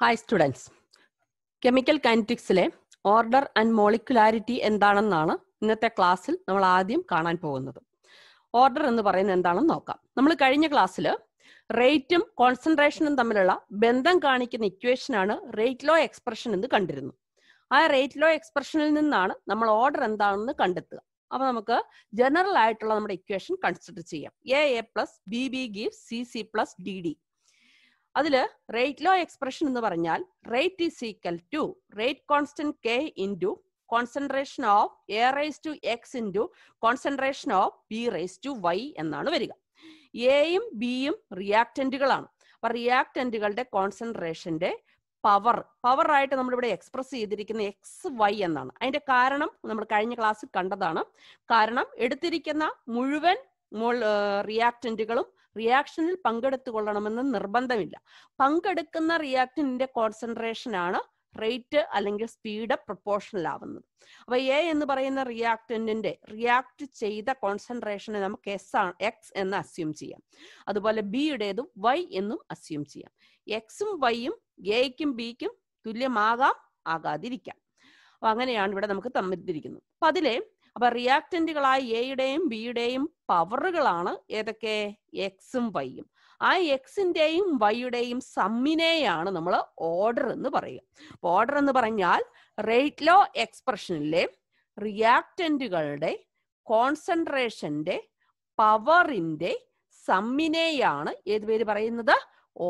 Hi students chemical കൈനറ്റിക്സിലെ order and molecularity എന്താണെന്നാണ് ഇന്നത്തെ ക്ലാസ്സിൽ നമ്മൾ ആദ്യം കാണാൻ പോകുന്നത് ഓർഡർ എന്ന് പറയുന്നത് എന്താണെന്ന് നോക്കാം നമ്മൾ കഴിഞ്ഞ ക്ലാസ്സിൽ റേറ്റും കോൺസെൻട്രേഷനും തമ്മിലുള്ള ബന്ധം കാണിക്കുന്ന ഇക്വേഷനാണ് റേറ്റ് ലോ എക്സ്പ്രഷൻ എന്ന് കണ്ടിരുന്നു ആ റേറ്റ് ലോ എക്സ്പ്രഷനിൽ നിന്നാണ് നമ്മൾ ഓർഡർ എന്താണെന്ന് കണ്ടെത്തുക അപ്പോൾ നമുക്ക് ജനറൽ ആയിട്ടുള്ള നമ്മുടെ ഇക്വേഷൻ കൺസിഡർ ചെയ്യാം A A plus B B give C C plus D D അതിൽ റേറ്റ് ലോ എക്സ്പ്രഷൻ എന്ന് പറഞ്ഞാൽ rate is equal to rate constant K into concentration of A raise to X into concentration of B raise to Y എന്നാണ് വരിക എയും ബിയും റിയാക്റ്റൻറ്റുകളാണ് അപ്പൊ റിയാക്റ്റൻറ്റുകളുടെ കോൺസെൻട്രേഷന്റെ power power ആയിട്ട് നമ്മളിവിടെ എക്സ്പ്രസ് ചെയ്തിരിക്കുന്ന എക്സ് വൈ എന്നാണ് അതിന്റെ കാരണം നമ്മൾ കഴിഞ്ഞ ക്ലാസ്സിൽ കണ്ടതാണ് കാരണം എടുത്തിരിക്കുന്ന മുഴുവൻ മോൾ റിയാക്റ്റന്റുകളും റിയാക്ഷനിൽ പങ്കെടുത്തു കൊള്ളണമെന്ന് നിർബന്ധമില്ല പങ്കെടുക്കുന്ന റിയാക്റ്റന്റിന്റെ കോൺസെൻട്രേഷൻ ആണ് റേറ്റ് അല്ലെങ്കിൽ സ്പീഡ് പ്രൊപ്പോർഷണൽ ആവുന്നത് അപ്പൊ എ എന്ന് പറയുന്ന റിയാക്റ്റന്റിന്റെ റിയാക്ട് ചെയ്ത കോൺസെൻട്രേഷനെ നമുക്ക് എസ് ആണ് എക്സ് എന്ന് അസ്യൂം ചെയ്യാം അതുപോലെ ബിയുടേതും വൈ എന്നും അസ്യൂം ചെയ്യാം എക്സും വൈയും എയ്ക്കും ബിക്കും തുല്യമാകാം ആകാതിരിക്കാം അപ്പൊ അങ്ങനെയാണ് ഇവിടെ നമുക്ക് തമ്മിരിക്കുന്നത് അപ്പൊ അതിലെ അപ്പൊ റിയാക്റ്റന്റുകളായ എയുടെയും ബിയുടെയും പവറുകളാണ് ഏതൊക്കെ എക്സും വൈയും ആ എക്സിന്റെയും വൈയുടെയും സമ്മിനെയാണ് നമ്മൾ ഓർഡർ എന്ന് പറയുക ഓർഡർ എന്ന് പറഞ്ഞാൽ റേറ്റ് ലോ എക്സ്പ്രഷനിലെ റിയാക്റ്റന്റുകളുടെ കോൺസെൻട്രേഷന്റെ പവറിന്റെ സമ്മിനെയാണ് ഏത് പേര് പറയുന്നത്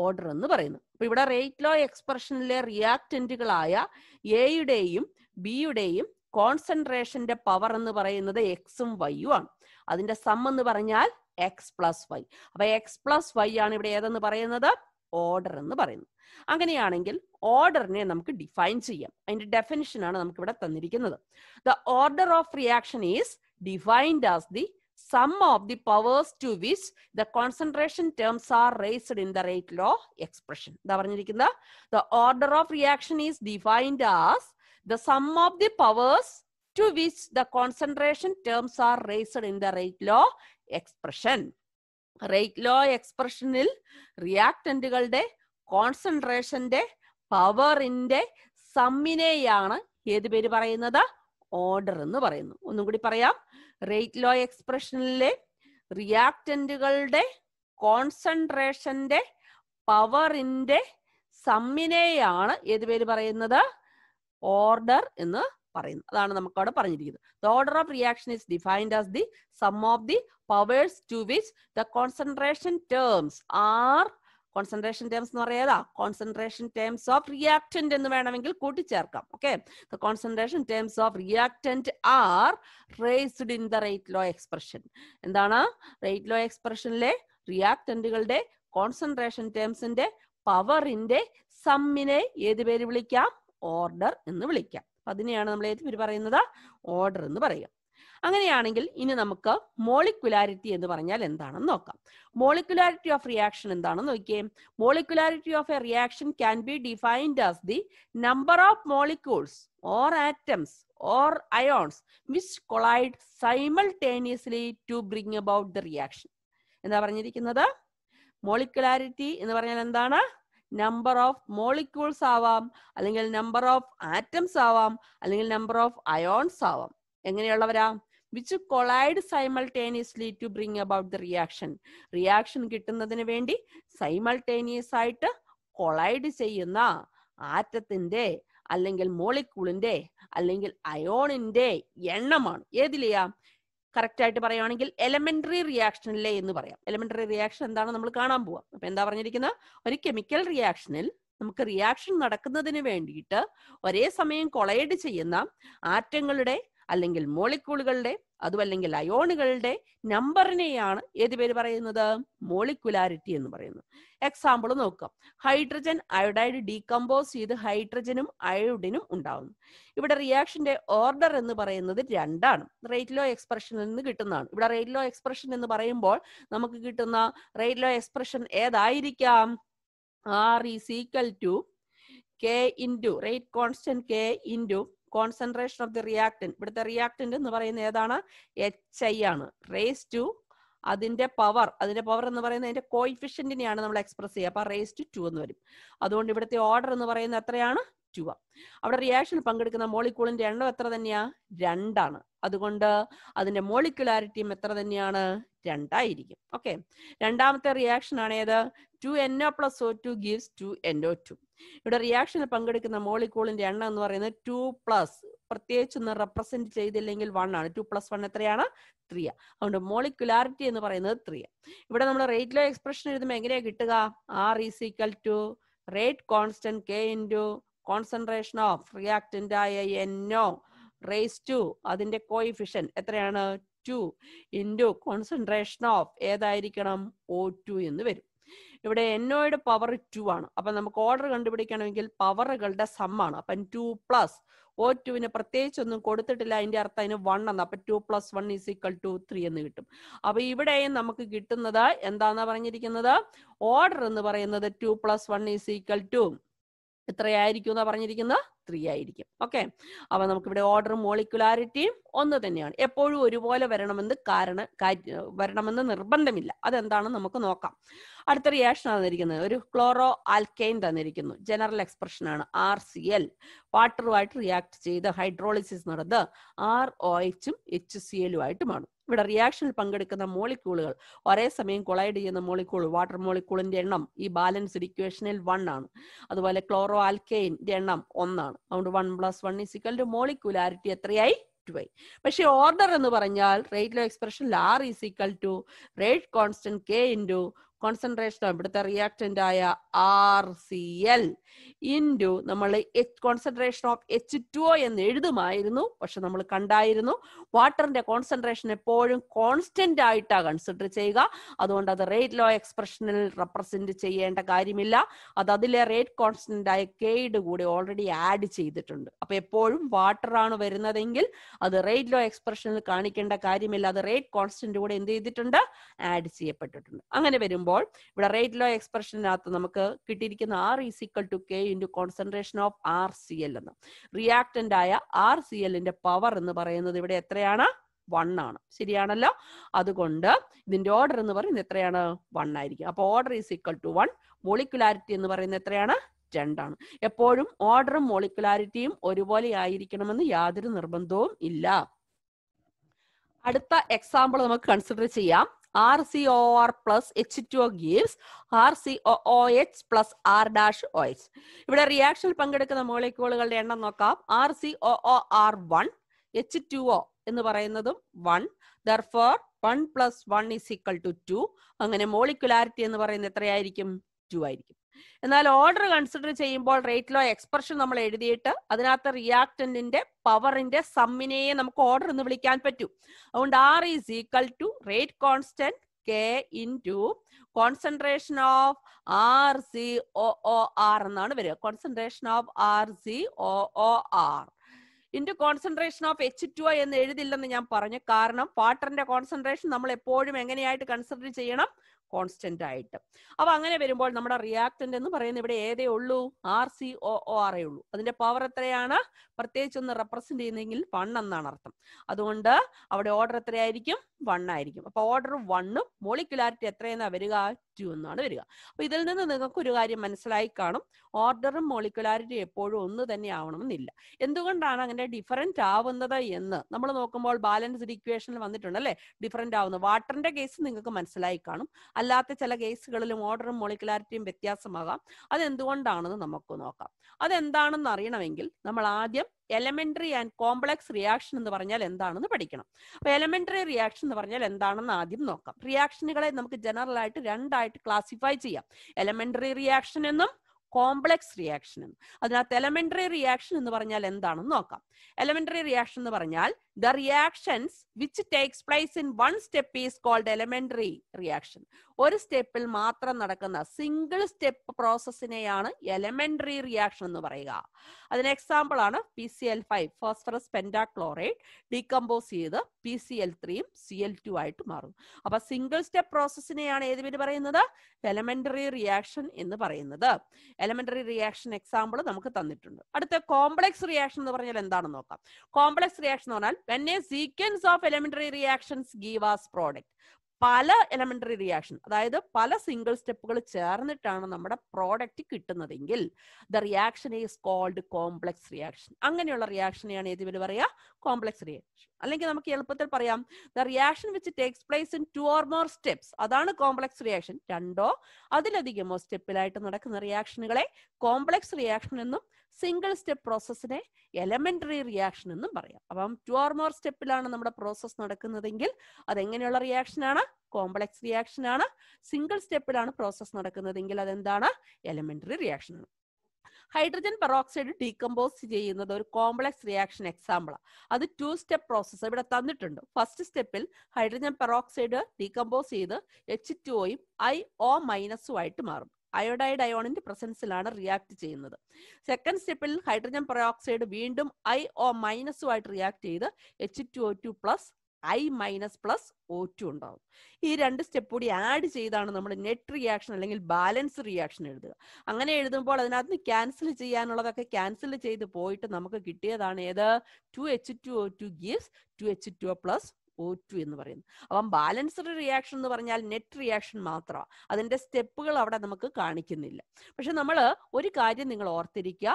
ഓർഡർ എന്ന് പറയുന്നത് അപ്പൊ ഇവിടെ റേറ്റ് ലോ എക്സ്പ്രഷനിലെ റിയാക്റ്റന്റുകളായ എയുടെയും ബിയുടെയും കോൺസെൻട്രേഷന്റെ പവർ എന്ന് പറയുന്നത് എക്സും വൈയും ആണ് അതിന്റെ സം എന്ന് പറഞ്ഞാൽ എക്സ് പ്ലസ് വൈ അപ്പൊ എക്സ് പ്ലസ് വൈ ആണ് ഇവിടെ ഏതെന്ന് പറയുന്നത് ഓർഡർ എന്ന് പറയുന്നത് അങ്ങനെയാണെങ്കിൽ ഓർഡറിനെ നമുക്ക് ഡിഫൈൻ ചെയ്യാം അതിന്റെ ഡെഫിനിഷൻ ആണ് നമുക്ക് ഇവിടെ തന്നിരിക്കുന്നത് the order of reaction is defined as the sum of the powers to which the concentration terms are raised in the rate law expression എന്താ പറഞ്ഞിരിക്കുന്നത് the order of reaction is defined as the sum of the powers to which the concentration terms are raised in the rate law expression. Rate law എക്സ്പ്രഷനിൽ റിയാക്ടൻറ്റുകളുടെ കോൺസെൻട്രേഷന്റെ പവറിന്റെ സമ്മിനെയാണ് ഏത് പേര് പറയുന്നത് order എന്ന് പറയുന്നു ഒന്നും കൂടി പറയാം റേറ്റ് ലോ എക്സ്പ്രഷനിലെ റിയാക്ടൻറ്റുകളുടെ കോൺസെൻട്രേഷന്റെ പവറിന്റെ സമ്മിനെയാണ് ഏത് പേര് പറയുന്നത് ഓർഡർ എന്ന് പറയുന്നു അതാണ് നമുക്ക് അവിടെ പറഞ്ഞിരിക്കുന്നത് the order of reaction is defined as the sum of the powers to which the concentration terms are concentration terms എന്ന് പറയാതാ കോൺസെൻട്രേഷൻ ടേംസ് ഓഫ് റിയാക്റ്റന്റ് എന്ന് വേണമെങ്കിൽ കൂട്ടിച്ചേർക്കാം okay the concentration terms of reactant are raised in the rate law expression എന്താണ് rate law എക്സ്പ്രഷനിലെ റിയാക്റ്റന്റുകളുടെ concentration ടേംസിന്റെ പവറിന്റെ സമ്മിനെ ഏത് പേര് വിളിക്കാം ഓർഡർ എന്ന് വിളിക്കാം അപ്പൊ അതിനെയാണ് നമ്മൾ ഏത് പറയുന്നത് ഓർഡർ എന്ന് പറയുക അങ്ങനെയാണെങ്കിൽ ഇനി നമുക്ക് മോളിക്കുലാരിറ്റി എന്ന് പറഞ്ഞാൽ എന്താണെന്ന് നോക്കാം മോളിക്കുലാരിറ്റി ഓഫ് റിയാക്ഷൻ എന്താണെന്ന് നോക്കിയേ molecularity of a reaction can be defined as the number of molecules or atoms or ions which collide simultaneously to bring about the reaction എന്താ പറഞ്ഞിരിക്കുന്നത് മോളിക്കുലാരിറ്റി എന്ന് പറഞ്ഞാൽ എന്താണ് നമ്പർ ഓഫ് മോളിക്യൂൾസ് ആവാം അല്ലെങ്കിൽ number of atoms ആവാം അല്ലെങ്കിൽ number of ions ആവാം എങ്ങനെയുള്ളവരാ which collide simultaneously to bring about the reaction reaction കിട്ടുന്നതിന് വേണ്ടി സൈമൾട്ടേനിയസ് ആയിട്ട് കൊളൈഡ് ചെയ്യുന്ന ആറ്റത്തിന്റെ അല്ലെങ്കിൽ മോളിക്യൂളിന്റെ അല്ലെങ്കിൽ അയോണിന്റെ എണ്ണമാണ് ഏതിലെയാ കറക്റ്റ് ആയിട്ട് പറയുകയാണെങ്കിൽ എലമെന്ററി റിയാക്ഷനിലെ എന്ന് പറയാം എലമെന്ററി റിയാക്ഷൻ എന്താണ് നമ്മൾ കാണാൻ പോവാം അപ്പൊ എന്താ പറഞ്ഞിരിക്കുന്നത് ഒരു കെമിക്കൽ റിയാക്ഷനിൽ നമുക്ക് റിയാക്ഷൻ നടക്കുന്നതിന് വേണ്ടിയിട്ട് ഒരേ സമയം കൊളൈഡ് ചെയ്യുന്ന ആറ്റങ്ങളുടെ അല്ലെങ്കിൽ മോളിക്കൂളുകളുടെ അതുമല്ലെങ്കിൽ അയോണുകളുടെ നമ്പറിനെയാണ് ഏത് പേര് പറയുന്നത് മോളിക്കുലാരിറ്റി എന്ന് പറയുന്നത് എക്സാമ്പിൾ നോക്കാം ഹൈഡ്രജൻ അയോഡൈഡ് ഡീകമ്പോസ് ചെയ്ത് ഹൈഡ്രജനും അയോഡിനും ഉണ്ടാവുന്നു ഇവിടെ റിയാക്ഷന്റെ ഓർഡർ എന്ന് പറയുന്നത് രണ്ടാണ് റേറ്റ് ലോ എക്സ്പ്രഷനിൽ നിന്ന് കിട്ടുന്നതാണ് ഇവിടെ റേറ്റ് ലോ എക്സ്പ്രഷൻ എന്ന് പറയുമ്പോൾ നമുക്ക് കിട്ടുന്ന റേറ്റ് ലോ എക്സ്പ്രഷൻ ഏതായിരിക്കാം R is equal to K into rate constant K into concentration of the reactant ഇവിടുത്തെ റിയാക്ടൻ്റ് എന്ന് പറയുന്നത് ഏതാണ് എച്ച് ഐ ആണ് റേസ് ടു അതിന്റെ പവർ അതിന്റെ പവർ എന്ന് പറയുന്നത് അതിന്റെ കോയിഫിഷ്യന്റിനെയാണ് നമ്മൾ എക്സ്പ്രസ് ചെയ്യുക അപ്പൊ റേസ് ടു ടു എന്ന് വരും അതുകൊണ്ട് ഇവിടുത്തെ ഓർഡർ എന്ന് പറയുന്നത് എത്രയാണ് ടുവ അവിടെ റിയാക്ഷനിൽ പങ്കെടുക്കുന്ന മോളിക്കൂളിന്റെ എണ്ണം എത്ര തന്നെയാ രണ്ടാണ് അതുകൊണ്ട് അതിന്റെ മോളിക്കുലാരിറ്റിയും എത്ര തന്നെയാണ് രണ്ടായിരിക്കും ഓക്കെ രണ്ടാമത്തെ റിയാക്ഷൻ ആണ് ഏത് two N O plus O two gives two N O two ഇവിടെ റിയാക്ഷനിൽ പങ്കെടുക്കുന്ന മോളിക്കൂളിന്റെ എണ്ണം എന്ന് പറയുന്നത് ടു പ്ലസ് ഒന്ന് റെപ്രസെന്റ് ചെയ്തില്ലെങ്കിൽ വൺ ആണ് ടു പ്ലസ് വൺ എത്രയാണ് ത്രീയ അതുകൊണ്ട് മോളിക്കുലാരിറ്റി എന്ന് പറയുന്നത് ത്രീയ ഇവിടെ നമ്മൾ റേറ്റിലോ എക്സ്പ്രഷൻ എഴുതുമ്പോൾ എങ്ങനെയാ കിട്ടുക R is equal to rate constant K into concentration of reactant ആയ എൻ റേസ് ടു അതിന്റെ കോയിഫിഷൻ എത്രയാണ് ടു ഇൻറ്റു കോൺസെൻട്രേഷൻ ഓഫ് ഏതായിരിക്കണം ഓ ടു എന്ന് വരും ഇവിടെ എന്നോയുടെ പവർ ടു ആണ് അപ്പൊ നമുക്ക് ഓർഡർ കണ്ടുപിടിക്കണമെങ്കിൽ പവറുകളുടെ സമ്മാണ് അപ്പൊ ടു പ്ലസ് ഓ ടുവിന് പ്രത്യേകിച്ച് ഒന്നും കൊടുത്തിട്ടില്ല അതിന്റെ അർത്ഥം അതിന് വൺ എന്ന് അപ്പൊ two plus one is equal to three എന്ന് കിട്ടും അപ്പൊ ഇവിടെയും നമുക്ക് കിട്ടുന്നത് എന്താണെന്ന് പറഞ്ഞിരിക്കുന്നത് ഓർഡർ എന്ന് പറയുന്നത് two plus one is equal to എത്രയായിരിക്കും എന്നാ പറഞ്ഞിരിക്കുന്നത് ത്രീ ആയിരിക്കും ഓക്കെ അപ്പൊ നമുക്കിവിടെ ഓർഡർ മോളിക്കുലാരിറ്റിയും ഒന്ന് തന്നെയാണ് എപ്പോഴും ഒരുപോലെ വരണമെന്ന് കാരണ വരണമെന്ന് നിർബന്ധമില്ല അതെന്താണ് നമുക്ക് നോക്കാം അടുത്ത റിയാക്ഷൻ തന്നിരിക്കുന്നത് ഒരു ക്ലോറോ ആൽക്കൈൻ തന്നിരിക്കുന്നു ജനറൽ എക്സ്പ്രഷൻ ആണ് ആർ സി എൽ വാട്ടറുമായിട്ട് റിയാക്ട് ചെയ്ത് ഹൈഡ്രോളിസിസ് നടന്ന് ആർ ഒ എച്ചും എച്ച് സി എല്ലുമായിട്ടുമാണ് മാറും ഇവിടെ റിയാക്ഷനിൽ പങ്കെടുക്കുന്ന മോളിക്യൂളുകൾ ഒരേ സമയം കൊളൈഡ് ചെയ്യുന്ന മോളിക്യൂൾ വാട്ടർ മോളിക്യൂളിന്റെ എണ്ണം ഈ ബാലൻസ്ഡ് ഇക്വേഷനിൽ വൺ ആണ് അതുപോലെ ക്ലോറോ ആൽക്കെയിൻ്റെ എണ്ണം ഒന്നാണ് അതുകൊണ്ട് one plus one is equal to molecularity എത്രയായി ആയി പക്ഷെ ഓർഡർ എന്ന് പറഞ്ഞാൽ rate expression R is equal to rate constant K into concentration ഇവിടുത്തെ റിയാക്റ്റന്റ് ആയ ആർ സി എൽ ഇൻറ്റു നമ്മൾ concentration of H two O എന്ന് എഴുതുമായിരുന്നു പക്ഷെ നമ്മൾ കണ്ടായിരുന്നു വാട്ടറിന്റെ കോൺസെൻട്രേഷൻ എപ്പോഴും കോൺസ്റ്റന്റ് ആയിട്ടാണ് കൺസിഡർ ചെയ്യുക അതുകൊണ്ട് അത് റേറ്റ് ലോ എക്സ്പ്രഷനിൽ റെപ്രസെന്റ് ചെയ്യേണ്ട കാര്യമില്ല അത് അതിലെ റേറ്റ് കോൺസ്റ്റന്റ് ആയ കെയുടെ കൂടെ ഓൾറെഡി ആഡ് ചെയ്തിട്ടുണ്ട് അപ്പൊ എപ്പോഴും വാട്ടർ ആണ് വരുന്നതെങ്കിൽ അത് റേറ്റ് ലോ എക്സ്പ്രഷനിൽ കാണിക്കേണ്ട കാര്യമില്ല അത് റേറ്റ് കോൺസ്റ്റന്റ് കൂടെ എന്ത് ചെയ്തിട്ടുണ്ട് ആഡ് ചെയ്യപ്പെട്ടിട്ടുണ്ട് അങ്ങനെ വരുമ്പോൾ ഇവിടെ റേറ്റ് ലോ എക്സ്പ്രഷനകത്ത് നമുക്ക് കിട്ടിയിരിക്കുന്ന R equal to to K into concentration of R C L എന്ന് റിയാക്റ്റന്റ് ആയ ആർ സി എല്ലിന്റെ പവർ എന്ന് പറയുന്നത് ഇവിടെ എത്രയാണ് വൺ ആണ് ശരിയാണല്ലോ അതുകൊണ്ട് ഇതിന്റെ ഓർഡർ എന്ന് പറയുന്നത് എത്രയാണ് വൺ ആയിരിക്കും അപ്പോൾ order is equal to one molecularity എന്ന് പറയുന്നത് എത്രയാണ് രണ്ടാണ് എപ്പോഴും ഓർഡറും മോളിക്കുലാരിറ്റിയും ഒരുപോലെ ആയിരിക്കണമെന്ന് യാതൊരു നിർബന്ധവും ഇല്ല അടുത്ത എക്സാമ്പിൾ നമുക്ക് കൺസിഡർ ചെയ്യാം RCOR plus H2O gives RCOOH plus R dash OH. ഇവിടെ റിയാക്ഷനിൽ പങ്കെടുക്കുന്ന മോളിക്യൂളുകളുടെ എണ്ണം നോക്കാം R C O R one H two O എന്ന് പറയുന്നതും one therefore one plus one is equal to two അങ്ങനെ മോളിക്കുലാരിറ്റി എന്ന് പറയുന്നത് എത്രയായിരിക്കും ടു ആയിരിക്കും എന്നാൽ ഓർഡർ കൺസിഡർ ചെയ്യുമ്പോൾ റേറ്റ് ലോ എക്സ്പ്രഷൻ നമ്മൾ എഴുതിയിട്ട് അതിനകത്ത് റിയാക്ടന്റിന്റെ പവറിന്റെ സമ്മിനെയെ നമുക്ക് ഓർഡർ എന്ന് വിളിക്കാൻ പറ്റും അതുകൊണ്ട് R is equal to rate constant K into concentration of R C O R എന്നാണ് വരിക concentration of R C O O R into concentration of H two എന്ന് എഴുതില്ലെന്ന് ഞാൻ പറഞ്ഞു കാരണം വാട്ടറിന്റെ കോൺസെൻട്രേഷൻ നമ്മൾ എപ്പോഴും എങ്ങനെയായിട്ട് കൺസിഡർ ചെയ്യണം കോൺസ്റ്റന്റ് ആയിട്ട് അപ്പൊ അങ്ങനെ വരുമ്പോൾ നമ്മുടെ റിയാക്ടന്റ് എന്ന് പറയുന്നത് ഇവിടെ ഏതേ ഉള്ളൂ ആർ സി ഒ ഒ ആറേ ഉള്ളൂ അതിന്റെ പവർ എത്രയാണ് പ്രത്യേകിച്ച് ഒന്ന് റെപ്രസെന്റ് ചെയ്യുന്നെങ്കിൽ വൺ എന്നാണ് അർത്ഥം അതുകൊണ്ട് അവിടെ ഓർഡർ എത്രയായിരിക്കും വൺ ആയിരിക്കും അപ്പൊ ഓർഡർ വണ്ണും മോളിക്കുലാരിറ്റി എത്രയെന്നാ വരിക ടു എന്നാണ് വരിക അപ്പൊ ഇതിൽ നിന്ന് നിങ്ങൾക്ക് ഒരു കാര്യം മനസ്സിലായി കാണും ഓർഡറും മോളിക്കുലാരിറ്റി എപ്പോഴും ഒന്ന് തന്നെ ആവണമെന്നില്ല എന്തുകൊണ്ടാണ് അങ്ങനെ ഡിഫറൻറ്റ് ആവുന്നത് എന്ന് നമ്മൾ നോക്കുമ്പോൾ ബാലൻസ്ഡ് ഇക്വേഷനിൽ വന്നിട്ടുണ്ട് അല്ലേ ഡിഫറൻറ്റ് ആവുന്നത് വാട്ടറിന്റെ കേസ് നിങ്ങൾക്ക് മനസ്സിലായി കാണും അല്ലാത്ത ചില കേസുകളിലും ഓർഡറും മോളിക്കുലാരിറ്റിയും വ്യത്യാസമാകാം അതെന്തുകൊണ്ടാണെന്ന് നമുക്ക് നോക്കാം അതെന്താണെന്ന് അറിയണമെങ്കിൽ നമ്മൾ ആദ്യം എലമെന്ററി ആൻഡ് കോംപ്ലക്സ് റിയാക്ഷൻ എന്ന് പറഞ്ഞാൽ എന്താണെന്ന് പഠിക്കണം അപ്പൊ എലമെന്ററി റിയാക്ഷൻ എന്ന് പറഞ്ഞാൽ എന്താണെന്ന് ആദ്യം നോക്കാം റിയാക്ഷനുകളെ നമുക്ക് ജനറൽ ആയിട്ട് രണ്ടായിട്ട് ക്ലാസിഫൈ ചെയ്യാം എലമെന്ററി റിയാക്ഷൻ എന്നും കോംപ്ലക്സ് റിയാക്ഷൻ എന്നും അതിനകത്ത് എലമെന്ററി റിയാക്ഷൻ എന്ന് പറഞ്ഞാൽ എന്താണെന്ന് നോക്കാം എലമെന്ററി റിയാക്ഷൻ എന്ന് പറഞ്ഞാൽ the reactions which takes place in one step is called elementary reaction ഒരു സ്റ്റെപ്പിൽ മാത്രം നടക്കുന്ന സിംഗിൾ സ്റ്റെപ്പ് പ്രോസസ്സിനെയാണ് എലമെന്ററി റിയാക്ഷൻ എന്ന് പറയുക അതിന് എക്സാമ്പിൾ ആണ് P C L five phosphorus pentachloride decompose ചെയ്ത് പി സി എൽ ത്രീയും സി എൽ ടു ആയിട്ട് മാറും അപ്പൊ സിംഗിൾ സ്റ്റെപ്പ് പ്രോസസ്സിനെയാണ് ഏത് പേര് പറയുന്നത് എലമെന്ററി റിയാക്ഷൻ എന്ന് പറയുന്നത് എലമെന്ററി റിയാക്ഷൻ എക്സാമ്പിൾ നമുക്ക് തന്നിട്ടുണ്ട് അടുത്ത കോംപ്ലക്സ് റിയാക്ഷൻ എന്ന് പറഞ്ഞാൽ എന്താണെന്ന് നോക്കാം കോംപ്ലക്സ് റിയാക്ഷൻ എന്ന് പറഞ്ഞാൽ when a sequence of elementary reactions give us product പല എലമെന്ററി റിയാക്ഷൻ അതായത് പല സിംഗിൾ സ്റ്റെപ്പുകൾ ചേർന്നിട്ടാണ് നമ്മുടെ പ്രോഡക്റ്റ് കിട്ടുന്നതെങ്കിൽ the reaction is called complex reaction അങ്ങനെയുള്ള റിയാക്ഷനെയാണ് ഏത് പേര് പറയുക കോംപ്ലക്സ് റിയാക്ഷൻ അല്ലെങ്കിൽ നമുക്ക് എളുപ്പത്തിൽ പറയാം the reaction which takes place in two or more steps അതാണ് കോംപ്ലക്സ് റിയാക്ഷൻ രണ്ടോ അതിലധികമോ സ്റ്റെപ്പിലായിട്ട് നടക്കുന്ന റിയാക്ഷനുകളെ കോംപ്ലക്സ് റിയാക്ഷൻ എന്നും സിംഗിൾ സ്റ്റെപ്പ് പ്രോസസ്സിനെ എലമെന്ററി റിയാക്ഷൻ എന്നും പറയാം അപ്പം ടു ഓർ മോർ സ്റ്റെപ്പിലാണ് നമ്മുടെ പ്രോസസ്സ് നടക്കുന്നതെങ്കിൽ അതെങ്ങനെയുള്ള റിയാക്ഷനാണ് കോംപ്ലക്സ് റിയാക്ഷൻ ആണ് സിംഗിൾ സ്റ്റെപ്പിലാണ് നടക്കുന്നത് നടക്കുന്നതെങ്കിൽ അതെന്താണ് എലിമെന്ററി റിയാക്ഷൻ ആണ് ഹൈഡ്രജൻ പെറോക്സൈഡ് ഡീകമ്പോസ് ചെയ്യുന്നത് ഒരു കോംപ്ലക്സ് റിയാക്ഷൻ ആണ് അത് ടു സ്റ്റെപ്പ് പ്രോസസ്സ് ഇവിടെ തന്നിട്ടുണ്ട് ഫസ്റ്റ് സ്റ്റെപ്പിൽ ഹൈഡ്രജൻ പെറോക്സൈഡ് ഡീകമ്പോസ് ചെയ്ത് എച്ച് ടു ഒയും ഐ ഒ മൈനസും ആയിട്ട് മാറും അയോഡൈഡ് അയോണിന്റെ പ്രസൻസിലാണ് റിയാക്ട് ചെയ്യുന്നത് സെക്കൻഡ് സ്റ്റെപ്പിൽ ഹൈഡ്രജൻ പെറോക്സൈഡ് വീണ്ടും ഐ ഒ മൈനസുമായിട്ട് റിയാക്ട് ചെയ്ത് H two O two plus I minus plus O two ഉണ്ടാവും ഈ രണ്ട് സ്റ്റെപ്പ് കൂടി ആഡ് ചെയ്താണ് നമ്മൾ നെറ്റ് റിയാക്ഷൻ അല്ലെങ്കിൽ ബാലൻസ് റിയാക്ഷൻ എഴുതുക അങ്ങനെ എഴുതുമ്പോൾ അതിനകത്ത് ക്യാൻസൽ ചെയ്യാനുള്ളതൊക്കെ ക്യാൻസൽ ചെയ്ത് പോയിട്ട് നമുക്ക് കിട്ടിയതാണ് ഏത് two H two O two gives two H two plus O two എന്ന് പറയുന്നത് അപ്പം ബാലൻസ്ഡ് റിയാക്ഷൻ എന്ന് പറഞ്ഞാൽ നെറ്റ് റിയാക്ഷൻ മാത്രമാണ് അതിന്റെ സ്റ്റെപ്പുകൾ അവിടെ നമുക്ക് കാണിക്കുന്നില്ല പക്ഷെ നമ്മൾ ഒരു കാര്യം നിങ്ങൾ ഓർത്തിരിക്കുക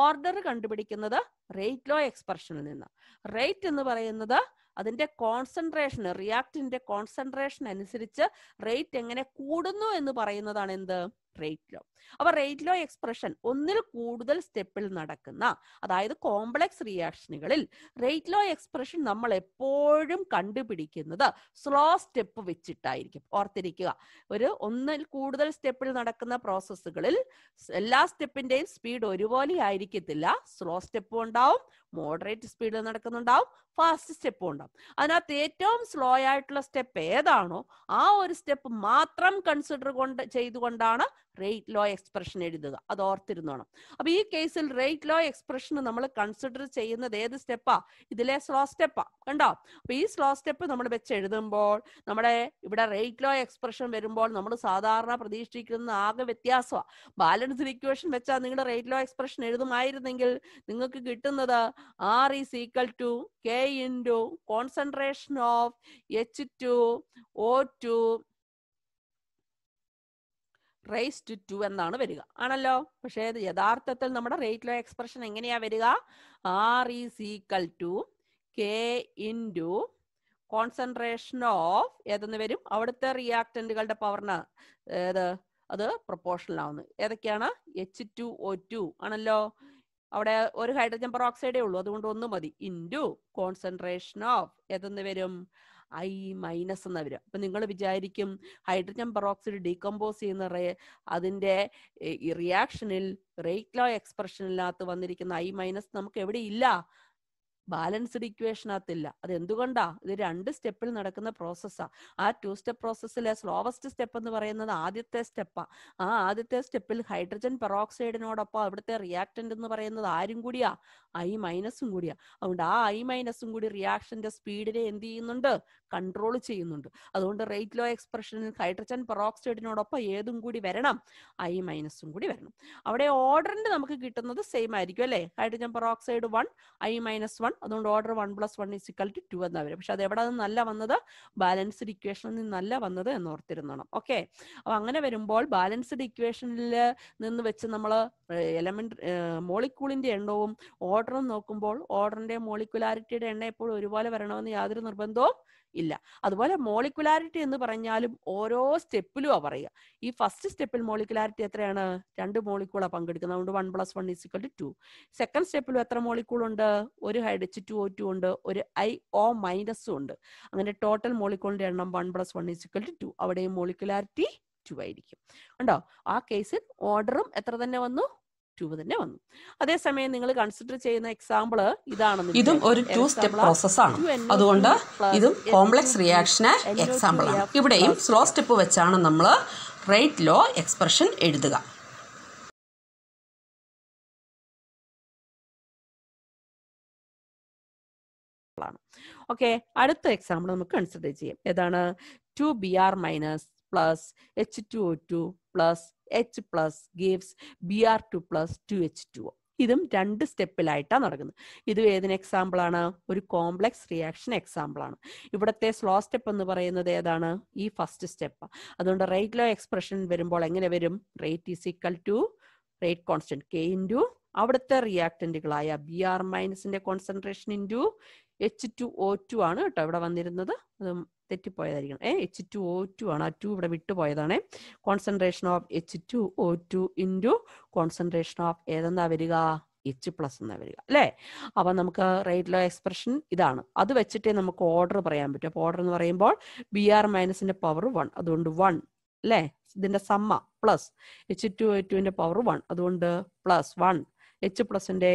ഓർഡർ കണ്ടുപിടിക്കുന്നത് റേറ്റ് ലോ എക്സ്പ്രഷനിൽ നിന്ന് റേറ്റ് എന്ന് പറയുന്നത് അതിന്റെ കോൺസെൻട്രേഷൻ റിയാക്ടിൻ്റെ കോൺസെൻട്രേഷൻ അനുസരിച്ച് റേറ്റ് എങ്ങനെ കൂടുന്നു എന്ന് പറയുന്നതാണ് എന്ത് റേറ്റ് ലോ അപ്പൊ റേറ്റ് ലോ എക്സ്പ്രഷൻ ഒന്നിൽ കൂടുതൽ സ്റ്റെപ്പിൽ നടക്കുന്ന അതായത് കോംപ്ലക്സ് റിയാക്ഷനുകളിൽ റേറ്റ് ലോ എക്സ്പ്രഷൻ നമ്മൾ എപ്പോഴും കണ്ടുപിടിക്കുന്നത് സ്ലോ സ്റ്റെപ്പ് വെച്ചിട്ടായിരിക്കും ഓർത്തിരിക്കുക ഒരു ഒന്നിൽ കൂടുതൽ സ്റ്റെപ്പിൽ നടക്കുന്ന പ്രോസസ്സുകളിൽ എല്ലാ സ്റ്റെപ്പിന്റെയും സ്പീഡ് ഒരുപോലെ ഉണ്ടായിരിക്കത്തില്ല സ്ലോ സ്റ്റെപ്പും ഉണ്ടാവും മോഡറേറ്റ് സ്പീഡിൽ നടക്കുന്നുണ്ടാവും ഫാസ്റ്റ് സ്റ്റെപ്പും ഉണ്ടാവും അതിനകത്ത് ഏറ്റവും സ്ലോ ആയിട്ടുള്ള സ്റ്റെപ്പ് ഏതാണോ ആ ഒരു സ്റ്റെപ്പ് മാത്രം കൺസിഡർ കൊണ്ട് ചെയ്തുകൊണ്ടാണ് റേറ്റ് ലോ എക്സ്പ്രഷൻ എഴുതുക അത് ഓർത്തിരുന്നോണം അപ്പൊ ഈ കേസിൽ റേറ്റ് ലോ എക്സ്പ്രഷൻ നമ്മൾ കൺസിഡർ ചെയ്യുന്നത് ഏത് സ്റ്റെപ്പാ ഇതിലെ സ്ലോ സ്റ്റെപ്പാ കണ്ടോ അപ്പൊ ഈ സ്ലോ സ്റ്റെപ്പ് നമ്മൾ വെച്ച് എഴുതുമ്പോൾ നമ്മുടെ ഇവിടെ റേറ്റ് ലോ എക്സ്പ്രഷൻ വരുമ്പോൾ നമ്മൾ സാധാരണ പ്രതീക്ഷിക്കുന്ന ആകെ വ്യത്യാസമാണ് ബാലൻസ്ഡ് ഇക്വേഷൻ വെച്ചാൽ നിങ്ങൾ റേറ്റ് ലോ എക്സ്പ്രഷൻ എഴുതുമായിരുന്നെങ്കിൽ നിങ്ങൾക്ക് കിട്ടുന്നത് R is equal to K into concentration of H2O2 raise to two എന്നാണ് വരിക ആണല്ലോ പക്ഷേ യഥാർത്ഥത്തിൽ നമ്മുടെ റേറ്റ് ലോ എക്സ്പ്രഷൻ എങ്ങനെയാ വരിക R is equal to K into concentration of ഏതെന്ന് വരും അവിടുത്തെ റിയാക്ടന്റുകളുടെ പവറിന് ഏത് അത് പ്രൊപ്പോർഷണൽ ആവുന്നത് ഏതൊക്കെയാണ് എച്ച് ടു ഒ ടു ആണല്ലോ അവിടെ ഒരു ഹൈഡ്രജൻ പെറോക്സൈഡേ ഉള്ളൂ അതുകൊണ്ട് ഒന്ന് മതി ഇൻറ്റു കോൺസെൻട്രേഷൻ ഓഫ് ഏതെന്ന് വരും ഐ മൈനസ് എന്ന് വരും അപ്പം നിങ്ങൾ വിചാരിക്കും ഹൈഡ്രജൻ പെറോക്സൈഡ് ഡീകമ്പോസ് ചെയ്യുന്ന റേ അതിൻ്റെ റിയാക്ഷനിൽ റേറ്റ് ലോ വന്നിരിക്കുന്ന ഐ മൈനസ് നമുക്ക് എവിടെ ഇല്ല ബാലൻസ്ഡ് ഇക്വേഷൻ അകത്തില്ല അത് എന്തുകൊണ്ടാ ഇത് രണ്ട് സ്റ്റെപ്പിൽ നടക്കുന്ന പ്രോസസ്സാ ആ ടു സ്റ്റെപ്പ് പ്രോസസ്സിലെ സ്ലോവസ്റ്റ് സ്റ്റെപ്പ് എന്ന് പറയുന്നത് ആദ്യത്തെ സ്റ്റെപ്പാ ആ ആദ്യത്തെ സ്റ്റെപ്പിൽ ഹൈഡ്രജൻ പെറോക്സൈഡിനോടൊപ്പം അവിടുത്തെ റിയാക്ടന്റ് എന്ന് പറയുന്നത് ആരും കൂടിയാ ഐ മൈനസും കൂടിയാ അതുകൊണ്ട് ആ ഐ മൈനസും കൂടി റിയാക്ഷന്റെ സ്പീഡിനെ എന്ത് ചെയ്യുന്നുണ്ട് കൺട്രോൾ ചെയ്യുന്നുണ്ട് അതുകൊണ്ട് റേറ്റ് ലോ എക്സ്പ്രഷനിൽ ഹൈഡ്രജൻ പെറോക്സൈഡിനോടൊപ്പം ഏതും കൂടി വരണം ഐ മൈനസും കൂടി വരണം അവിടെ ഓർഡറിന്റെ നമുക്ക് കിട്ടുന്നത് സെയിം ആയിരിക്കും അല്ലെ hydrogen peroxide one I minus one അതുകൊണ്ട് order one plus one is equal to two എന്നാ വരും പക്ഷെ അത് എവിടെ നല്ല വന്നത് ബാലൻസ്ഡ് ഇക്വേഷനിൽ നിന്നല്ല വന്നത് എന്ന് ഓർത്തിരുന്നണം ഓക്കെ അപ്പൊ അങ്ങനെ വരുമ്പോൾ ബാലൻസ്ഡ് ഇക്വേഷനിൽ നിന്ന് വെച്ച് നമ്മൾ എലമെന്റ് മോളിക്യൂളിന്റെ എണ്ണവും ഓർഡറും നോക്കുമ്പോൾ ഓർഡറിന്റെ മോളിക്കുലാരിറ്റിയുടെ എണ്ണ എപ്പോഴും ഒരുപോലെ വരണമെന്ന് യാതൊരു നിർബന്ധവും ഇല്ല അതുപോലെ മോളിക്കുലാരിറ്റി എന്ന് പറഞ്ഞാലും ഓരോ സ്റ്റെപ്പിലും ആ പറയുക ഈ ഫസ്റ്റ് സ്റ്റെപ്പിൽ മോളിക്കുലാരിറ്റി എത്രയാണ് രണ്ട് മോളിക്കൂളാണ് പങ്കെടുക്കുന്നത് അതുകൊണ്ട് one plus one is equal two second സ്റ്റെപ്പിലും എത്ര മോളിക്കൂൾ ഉണ്ട് ഒരു ഹൈഡച്ച് ടു ഒ ടു ഉണ്ട് ഒരു ഐ ഒ മൈനസും ഉണ്ട് അങ്ങനെ ടോട്ടൽ മോളിക്കൂളിന്റെ എണ്ണം one plus one is equal two അവിടെയും മോളിക്കുലാരിറ്റി ടു ആയിരിക്കും ഉണ്ടോ ആ കേസിൽ ഓർഡറും എത്ര തന്നെ വന്നു ട്യൂബ് തന്നെ വന്നു അതേസമയം നിങ്ങൾ കൺസിഡർ ചെയ്യുന്ന എക്സാമ്പിൾ ഇതാണ് ഇതും ഒരു ടു സ്റ്റെപ്പ് പ്രോസസ് ആണ് അതുകൊണ്ട് ഇതും കോംപ്ലക്സ് റിയാക്ഷന് എക്സാമ്പിൾ ആണ് ഇവിടെയും സ്ലോ സ്റ്റെപ്പ് വെച്ചാണ് നമ്മൾ റേറ്റ് ലോ എക്സ്പ്രഷൻ എഴുതുക ഓക്കെ അടുത്ത എക്സാമ്പിൾ നമുക്ക് കൺസിഡർ ചെയ്യാം ഏതാണ് two B R minus plus H two O two plus H plus gives B R two plus two H two ഇതും രണ്ട് സ്റ്റെപ്പിലായിട്ടാണ് നടക്കുന്നത് ഇത് ഏതിന് ആണ് ഒരു കോംപ്ലക്സ് റിയാക്ഷൻ ആണ് ഇവിടുത്തെ സ്ലോ സ്റ്റെപ്പ് എന്ന് പറയുന്നത് ഏതാണ് ഈ ഫസ്റ്റ് സ്റ്റെപ്പ് അതുകൊണ്ട് റേറ്റ് ലോ എക്സ്പ്രഷൻ വരുമ്പോൾ എങ്ങനെ വരും rate is equal to rate constant K into അവിടുത്തെ റിയാക്ടന്റുകളായ ബി ആർ മൈനസിന്റെ concentration into H two O two ആണ് കേട്ടോ ഇവിടെ വന്നിരുന്നത് അതും തെറ്റിപ്പോയതായിരിക്കണം ഏഹ് എച്ച് ടു ഒ ടു ആണ് ആ ടു ഇവിടെ വിട്ടുപോയതാണ് concentration of H two O two into concentration of ഏതെന്നാ വരിക എച്ച് പ്ലസ് എന്നാ വരിക അല്ലേ അപ്പൊ നമുക്ക് റേറ്റിലെ എക്സ്പ്രഷൻ ഇതാണ് അത് വെച്ചിട്ടേ നമുക്ക് ഓർഡർ പറയാൻ പറ്റും അപ്പൊ ഓർഡർ എന്ന് പറയുമ്പോൾ ബി ആർ മൈനസിന്റെ പവർ വൺ അതുകൊണ്ട് വൺ അല്ലേ ഇതിന്റെ സമ്മ പ്ലസ് എച്ച് ടു എ ടുവിന്റെ പവർ വൺ അതുകൊണ്ട് പ്ലസ് വൺ എച്ച് പ്ലസിന്റെ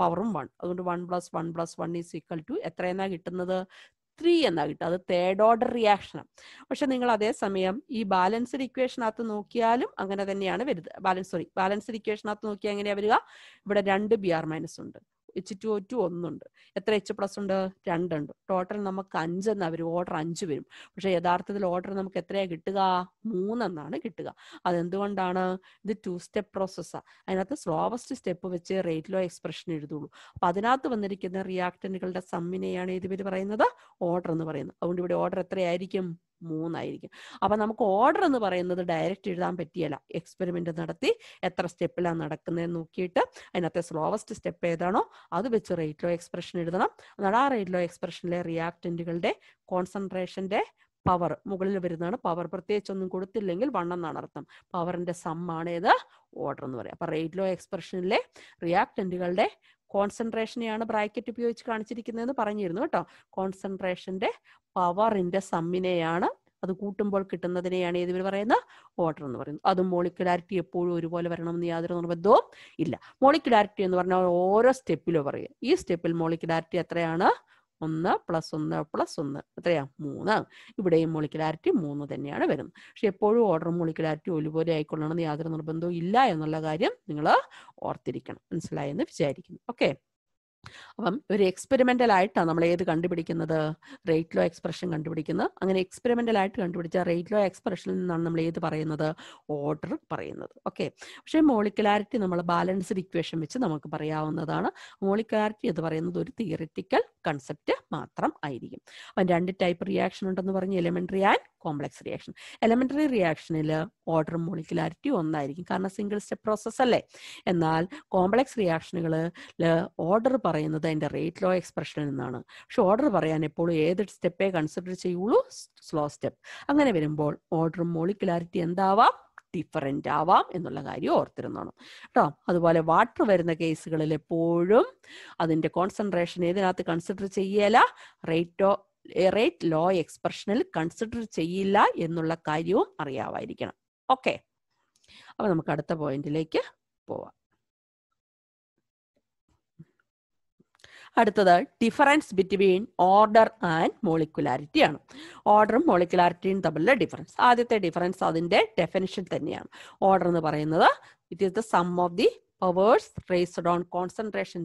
പവറും വൺ അതുകൊണ്ട് one plus one plus one is equal to എത്രയെന്നാ കിട്ടുന്നത് ത്രീ എന്നാ കിട്ടും അത് തേർഡ് ഓർഡർ റിയാക്ഷനാണ് പക്ഷെ നിങ്ങൾ അതേസമയം ഈ ബാലൻസ്ഡ് ഇക്വേഷനകത്ത് നോക്കിയാലും അങ്ങനെ തന്നെയാണ് വരുന്നത് ബാലൻസ് സോറി ബാലൻസ്ഡ് ഇക്വേഷനകത്ത് നോക്കിയാൽ എങ്ങനെയാ വരിക ഇവിടെ രണ്ട് ബി ആർ മൈനസ് ഉണ്ട് എച്ച് ടു ഒ ടു ഒന്നുണ്ട് എത്ര എച്ച് പ്ലസ് ഉണ്ട് രണ്ടുണ്ട് ടോട്ടൽ നമുക്ക് അഞ്ച് എന്ന് അവർ ഓർഡർ അഞ്ച് വരും പക്ഷെ യഥാർത്ഥത്തിൽ ഓർഡർ നമുക്ക് എത്രയാണ് കിട്ടുക മൂന്നെന്നാണ് കിട്ടുക അതെന്തുകൊണ്ടാണ് ഇത് ടു സ്റ്റെപ്പ് പ്രോസസ്സാണ് അതിനകത്ത് സ്ലോവസ്റ്റ് സ്റ്റെപ്പ് വെച്ച് റേറ്റിലോ എക്സ്പ്രഷൻ എഴുതുള്ളൂ അപ്പം അതിനകത്ത് വന്നിരിക്കുന്ന റിയാക്ടന്റുകളുടെ സമ്മിനെയാണ് ഇതുവരെ പറയുന്നത് ഓർഡർ എന്ന് പറയുന്നത് അതുകൊണ്ട് ഇവിടെ ഓർഡർ എത്രയായിരിക്കും മൂന്നായിരിക്കും അപ്പൊ നമുക്ക് ഓർഡർ എന്ന് പറയുന്നത് ഡയറക്റ്റ് എഴുതാൻ പറ്റിയല്ല എക്സ്പെരിമെന്റ് നടത്തി എത്ര സ്റ്റെപ്പിലാണ് നടക്കുന്നതെന്ന് നോക്കിയിട്ട് അതിനകത്തെ സ്ലോവസ്റ്റ് സ്റ്റെപ്പ് ഏതാണോ അത് വെച്ച് റേറ്റ് ലോ എക്സ്പ്രഷൻ എഴുതണം എന്നാൽ ആ റേറ്റ് ലോ എക്സ്പ്രഷനിലെ റിയാക്ടന്റുകളുടെ കോൺസെൻട്രേഷന്റെ പവർ മുകളിൽ വരുന്നതാണ് പവർ പ്രത്യേകിച്ച് ഒന്നും കൊടുത്തില്ലെങ്കിൽ വണ്ണെന്നാണ് എന്നാണ് അർത്ഥം പവറിന്റെ സം ആണ് ഏത് ഓർഡർ എന്ന് പറയാം അപ്പൊ റേറ്റ് ലോ എക്സ്പ്രഷനിലെ റിയാക്ടന്റുകളുടെ കോൺസെൻട്രേഷനെയാണ് ബ്രാക്കറ്റ് ഉപയോഗിച്ച് കാണിച്ചിരിക്കുന്നതെന്ന് പറഞ്ഞിരുന്നു കേട്ടോ കോൺസെൻട്രേഷന്റെ പവറിന്റെ സമ്മിനെയാണ് അത് കൂട്ടുമ്പോൾ കിട്ടുന്നതിനെയാണ് ഏതിവർ പറയുന്ന ഓർഡർ എന്ന് പറയുന്നത് അതും മോളിക്കുലാരിറ്റി എപ്പോഴും ഒരുപോലെ വരണമെന്ന് യാതൊരു നിർബന്ധവും ഇല്ല മോളിക്കുലാരിറ്റി എന്ന് പറഞ്ഞാൽ ഓരോ സ്റ്റെപ്പിലും പറയുക ഈ സ്റ്റെപ്പിൽ മോളിക്കുലാരിറ്റി എത്രയാണ് ഒന്ന് പ്ലസ് ഒന്ന് പ്ലസ് ഒന്ന് എത്രയാ മൂന്ന് ഇവിടെയും മോളിക്കുലാരിറ്റി മൂന്ന് തന്നെയാണ് വരുന്നത് പക്ഷെ എപ്പോഴും ഓർഡർ മോളിക്കുലാരിറ്റി ഒരുപോലെ ആയിക്കൊള്ളണമെന്ന് യാതൊരു നിർബന്ധവും ഇല്ല എന്നുള്ള കാര്യം നിങ്ങൾ ഓർത്തിരിക്കണം മനസ്സിലായെന്ന് വിചാരിക്കുന്നു ഓക്കെ അപ്പം ഒരു എക്സ്പെരിമെന്റൽ ആയിട്ടാണ് നമ്മൾ ഏത് കണ്ടുപിടിക്കുന്നത് റേറ്റ് ലോ എക്സ്പ്രഷൻ കണ്ടുപിടിക്കുന്നത് അങ്ങനെ എക്സ്പെരിമെന്റൽ ആയിട്ട് കണ്ടുപിടിച്ച റേറ്റ് ലോ എക്സ്പ്രഷനിൽ നിന്നാണ് നമ്മൾ ഏത് പറയുന്നത് ഓർഡർ പറയുന്നത് ഓക്കെ പക്ഷേ മോളിക്കുലാരിറ്റി നമ്മൾ ബാലൻസ്ഡ് ഇക്വേഷൻ വെച്ച് നമുക്ക് പറയാവുന്നതാണ് മോളിക്കുലാരിറ്റി എന്ന് പറയുന്നത് ഒരു തിയറിറ്റിക്കൽ കൺസെപ്റ്റ് മാത്രം ആയിരിക്കും അപ്പം രണ്ട് ടൈപ്പ് റിയാക്ഷൻ ഉണ്ടെന്ന് പറഞ്ഞ് elementary and complex reaction elementary റിയാക്ഷനിൽ ഓർഡർ മോളിക്കുലാരിറ്റി ഒന്നായിരിക്കും കാരണം സിംഗിൾ സ്റ്റെപ്പ് പ്രോസസ്സ് അല്ലേ എന്നാൽ കോംപ്ലക്സ് റിയാക്ഷനുകൾ ഓർഡർ പറയുന്നത് അതിൻ്റെ റേറ്റ് ലോ എക്സ്പ്രഷനിൽ നിന്നാണ് പക്ഷെ ഓർഡർ പറയാൻ എപ്പോഴും ഏത് സ്റ്റെപ്പേ കൺസിഡർ ചെയ്യുള്ളൂ സ്ലോ സ്റ്റെപ്പ് അങ്ങനെ വരുമ്പോൾ ഓർഡർ മോളിക്കുലാരിറ്റി എന്താവാം ഡിഫറെന്റ് ആവാം എന്നുള്ള കാര്യം ഓർത്തിരുന്നോണം കേട്ടോ അതുപോലെ വാട്ടർ വരുന്ന കേസുകളിൽ എപ്പോഴും അതിൻ്റെ കോൺസെൻട്രേഷൻ ഏതിനകത്ത് കൺസിഡർ ചെയ്യല റേറ്റ് റേറ്റ് ലോ എക്സ്പ്രഷനിൽ കൺസിഡർ ചെയ്യില്ല എന്നുള്ള കാര്യവും അറിയാമായിരിക്കണം ഓക്കെ അപ്പോൾ നമുക്ക് അടുത്ത പോയിന്റിലേക്ക് പോവാം അടുത്തത് difference between order and molecularity ആണ് ഓർഡറും മോളിക്കുലാരിറ്റിയും തമ്മിലുള്ള ഡിഫറൻസ് ആദ്യത്തെ ഡിഫറൻസ് അതിന്റെ ഡെഫിനിഷൻ തന്നെയാണ് ഓർഡർ എന്ന് പറയുന്നത് it is the sum of the powers raised on concentration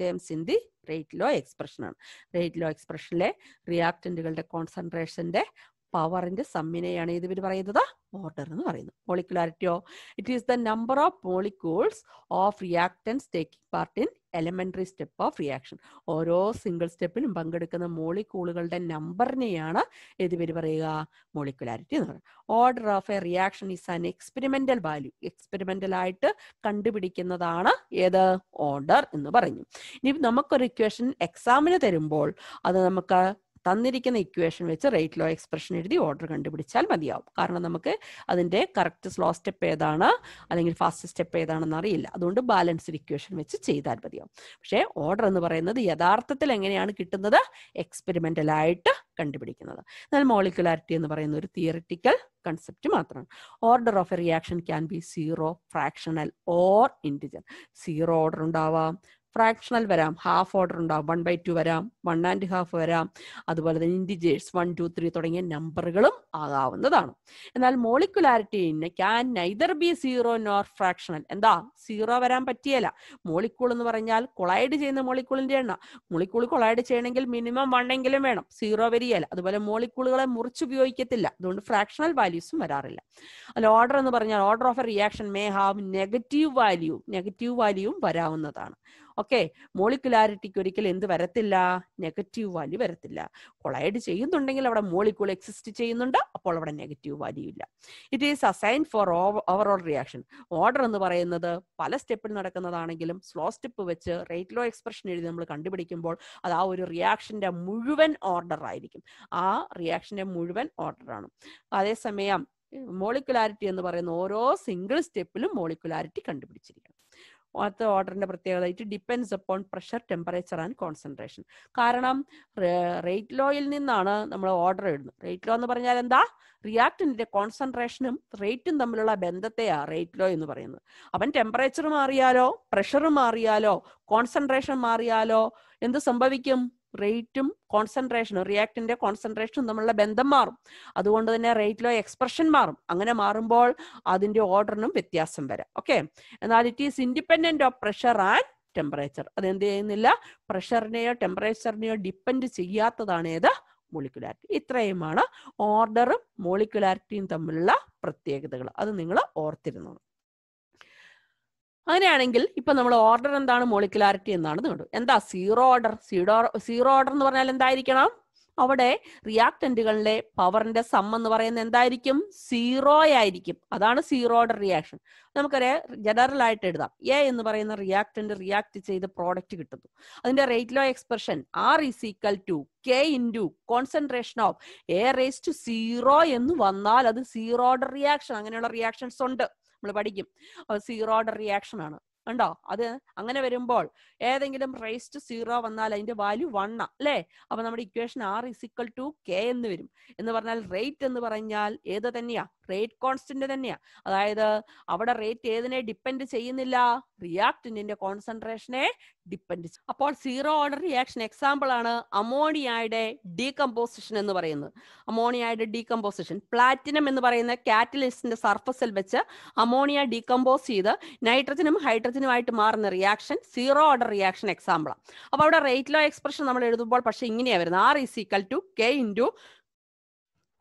terms in the rate law എക്സ്പ്രഷനാണ് റേറ്റ് ലോ എക്സ്പ്രഷനിലെ റിയാക്റ്റൻറ്റുകളുടെ കോൺസെൻട്രേഷൻ്റെ പവറിന്റെ സമ്മിനെയാണ് ഏത് പേര് പറയുന്നത് ഓർഡർ എന്ന് പറയുന്നത് മോളിക്കുലാരിറ്റിയോ it is the number of molecules of reactants taking part in elementary step of reaction ഓരോ സിംഗിൾ സ്റ്റെപ്പിലും പങ്കെടുക്കുന്ന മോളിക്യൂളുകളുടെ നമ്പറിനെയാണ് ഏത് പേര് പറയുക മോളിക്കുലാരിറ്റി എന്ന് പറയുന്നത് order of a reaction is an experimental value experimental ആയിട്ട് കണ്ടുപിടിക്കുന്നതാണ് ഏത് ഓർഡർ എന്ന് പറഞ്ഞു ഇനി നമുക്കൊരു ഇക്വേഷൻ എക്സാമിന് തരുമ്പോൾ അത് നമുക്ക് തന്നിരിക്കുന്ന ഇക്വേഷൻ വെച്ച് റേറ്റ് ലോ എക്സ്പ്രഷൻ എഴുതി ഓർഡർ കണ്ടുപിടിച്ചാൽ മതിയാവും കാരണം നമുക്ക് അതിന്റെ കറക്റ്റ് സ്ലോ സ്റ്റെപ്പ് ഏതാണ് അല്ലെങ്കിൽ ഫാസ്റ്റ് സ്റ്റെപ്പ് ഏതാണെന്ന് അറിയില്ല അതുകൊണ്ട് ബാലൻസ്ഡ് ഇക്വേഷൻ വെച്ച് ചെയ്താൽ മതിയാവും പക്ഷേ ഓർഡർ എന്ന് പറയുന്നത് യഥാർത്ഥത്തിൽ എങ്ങനെയാണ് കിട്ടുന്നത് ആയിട്ട് കണ്ടുപിടിക്കുന്നത് എന്നാൽ മോളിക്കുലാരിറ്റി എന്ന് പറയുന്ന ഒരു തിയറിറ്റിക്കൽ കൺസെപ്റ്റ് മാത്രമാണ് order of a reaction can be zero fractional or integer zero order ഉണ്ടാവാം ഫ്രാക്ഷണൽ വരാം ഹാഫ് ഓർഡർ ഉണ്ടാവും വൺ ബൈ ടു വരാം വൺ ആൻഡ് ഹാഫ് വരാം അതുപോലെ തന്നെ ഇൻഡിജേഴ്സ് വൺ ടു ത്രീ തുടങ്ങിയ നമ്പറുകളും ആകാവുന്നതാണ് എന്നാൽ molecularity can neither be zero nor fractional എന്താ സീറോ വരാൻ പറ്റിയല്ല മോളിക്കൂൾ എന്ന് പറഞ്ഞാൽ കൊളൈഡ് ചെയ്യുന്ന മോളിക്കൂളിന്റെ എണ്ണ മോളിക്കൂൾ കൊളൈഡ് ചെയ്യണമെങ്കിൽ മിനിമം വൺ എങ്കിലും വേണം സീറോ വരികയല്ല അതുപോലെ മോളിക്കൂളുകളെ മുറിച്ച് ഉപയോഗിക്കത്തില്ല അതുകൊണ്ട് ഫ്രാക്ഷണൽ വാല്യൂസും വരാറില്ല അല്ല ഓർഡർ എന്ന് പറഞ്ഞാൽ order of a reaction may have negative value negative വാല്യൂവും വരാവുന്നതാണ് ഓക്കെ മോളിക്കുലാരിറ്റിക്ക് ഒരിക്കലും എന്ത് വരത്തില്ല നെഗറ്റീവ് വാല്യൂ വരത്തില്ല കൊളൈഡ് ചെയ്യുന്നുണ്ടെങ്കിൽ അവിടെ മോളിക്കൂൾ എക്സിസ്റ്റ് ചെയ്യുന്നുണ്ട് അപ്പോൾ അവിടെ നെഗറ്റീവ് വാല്യൂ ഇല്ല it is assign for overall reaction order എന്ന് പറയുന്നത് പല സ്റ്റെപ്പിൽ നടക്കുന്നതാണെങ്കിലും സ്ലോ സ്റ്റെപ്പ് വെച്ച് റേറ്റ് ലോ എക്സ്പ്രഷൻ എഴുതി നമ്മൾ കണ്ടുപിടിക്കുമ്പോൾ അത് ആ ഒരു റിയാക്ഷന്റെ മുഴുവൻ ഓർഡർ ആയിരിക്കും ആ റിയാക്ഷന്റെ മുഴുവൻ ഓർഡറാണ് അതേസമയം മോളിക്കുലാരിറ്റി എന്ന് പറയുന്ന ഓരോ സിംഗിൾ സ്റ്റെപ്പിലും മോളിക്കുലാരിറ്റി കണ്ടുപിടിച്ചിരിക്കണം അത് ഓർഡറിന്റെ പ്രത്യേകത it depends upon pressure temperature and concentration കാരണം റേറ്റ് ലോയിൽ നിന്നാണ് നമ്മൾ ഓർഡർ ഇടുന്നത് റേറ്റ് ലോ എന്ന് പറഞ്ഞാൽ എന്താ റിയാക്ടിന്റെ കോൺസെൻട്രേഷനും റേറ്റും തമ്മിലുള്ള ബന്ധത്തെയാ റേറ്റ് ലോ എന്ന് പറയുന്നത് അവൻ ടെമ്പറേച്ചർ മാറിയാലോ പ്രഷർ മാറിയാലോ കോൺസെൻട്രേഷൻ മാറിയാലോ എന്ത് സംഭവിക്കും റേറ്റും കോൺസെൻട്രേഷനും റിയാക്ടിന്റെ കോൺസെൻട്രേഷനും തമ്മിലുള്ള ബന്ധം മാറും അതുകൊണ്ട് തന്നെ റേറ്റിലോ എക്സ്പ്രഷൻ മാറും അങ്ങനെ മാറുമ്പോൾ അതിന്റെ ഓർഡറിനും വ്യത്യാസം വരാം ഓക്കെ എന്നാൽ it is independent of pressure and temperature അതെന്ത് ചെയ്യുന്നില്ല പ്രഷറിനെയോ ടെമ്പറേച്ചറിനെയോ ഡിപ്പെൻഡ് ചെയ്യാത്തതാണ് ഏത് മോളിക്കുലാരിറ്റി ഇത്രയുമാണ് ഓർഡറും മോളിക്കുലാരിറ്റിയും തമ്മിലുള്ള പ്രത്യേകതകൾ അത് നിങ്ങൾ ഓർത്തിരുന്നു അങ്ങനെയാണെങ്കിൽ ഇപ്പൊ നമ്മൾ ഓർഡർ എന്താണ് മോളിക്കുലാരിറ്റി എന്നാണ് കണ്ടു എന്താ zero order zero zero order എന്ന് പറഞ്ഞാൽ എന്തായിരിക്കണം അവിടെ റിയാക്ടന്റുകളിലെ പവറിന്റെ സം എന്ന് പറയുന്നത് എന്തായിരിക്കും സീറോ ആയിരിക്കും അതാണ് സീറോ ഓർഡർ റിയാക്ഷൻ നമുക്കറിയാം ജനറൽ ആയിട്ട് എഴുതാം എ എന്ന് പറയുന്ന റിയാക്ടന്റ് റിയാക്ട് ചെയ്ത് പ്രോഡക്റ്റ് കിട്ടുന്നു അതിന്റെ rate law expression R is equal to K to concentration of A raise to zero എന്ന് വന്നാൽ അത് സീറോ ഓർഡർ റിയാക്ഷൻ അങ്ങനെയുള്ള റിയാക്ഷൻസ് ഉണ്ട് നമ്മൾ പഠിക്കും സീറോ ഓർഡർ റിയാക്ഷൻ ആണ് ഉണ്ടോ അത് അങ്ങനെ വരുമ്പോൾ ഏതെങ്കിലും റേസ് ടു സീറോ വന്നാൽ അതിന്റെ വാല്യൂ വണ്ണ അല്ലേ അപ്പൊ നമ്മുടെ equation R is equal to K എന്ന് വരും എന്ന് പറഞ്ഞാൽ റേറ്റ് എന്ന് പറഞ്ഞാൽ ഏത് തന്നെയാ റേറ്റ് കോൺസ്റ്റന്റ് തന്നെയാ അതായത് അവിടെ റേറ്റ് ഏതിനെ ഡിപ്പെൻഡ് ചെയ്യുന്നില്ല റിയാക്ടിന്റെ കോൺസെൻട്രേഷനെ ഡിപ്പെൻഡ് അപ്പോൾ സീറോ ഓർഡർ റിയാക്ഷൻ എക്സാമ്പിൾ ആണ് അമോണിയയുടെ ഡീകമ്പോസിഷൻ എന്ന് പറയുന്നത് അമോണിയയുടെ ഡീകമ്പോസിഷൻ പ്ലാറ്റിനം എന്ന് പറയുന്ന കാറ്റലിസ്റ്റിന്റെ സർഫസിൽ വെച്ച് അമോണിയ ഡീകമ്പോസ് ചെയ്ത് നൈട്രജനും ഹൈഡ്രജനുമായിട്ട് മാറുന്ന റിയാക്ഷൻ സീറോ ഓർഡർ റിയാക്ഷൻ എക്സാമ്പിളാണ് അപ്പോൾ അവിടെ റേറ്റ് ലോ എക്സ്പ്രഷൻ നമ്മൾ എഴുതുമ്പോൾ പക്ഷേ ഇങ്ങനെയാണ് വരുന്നത് R is equal to K into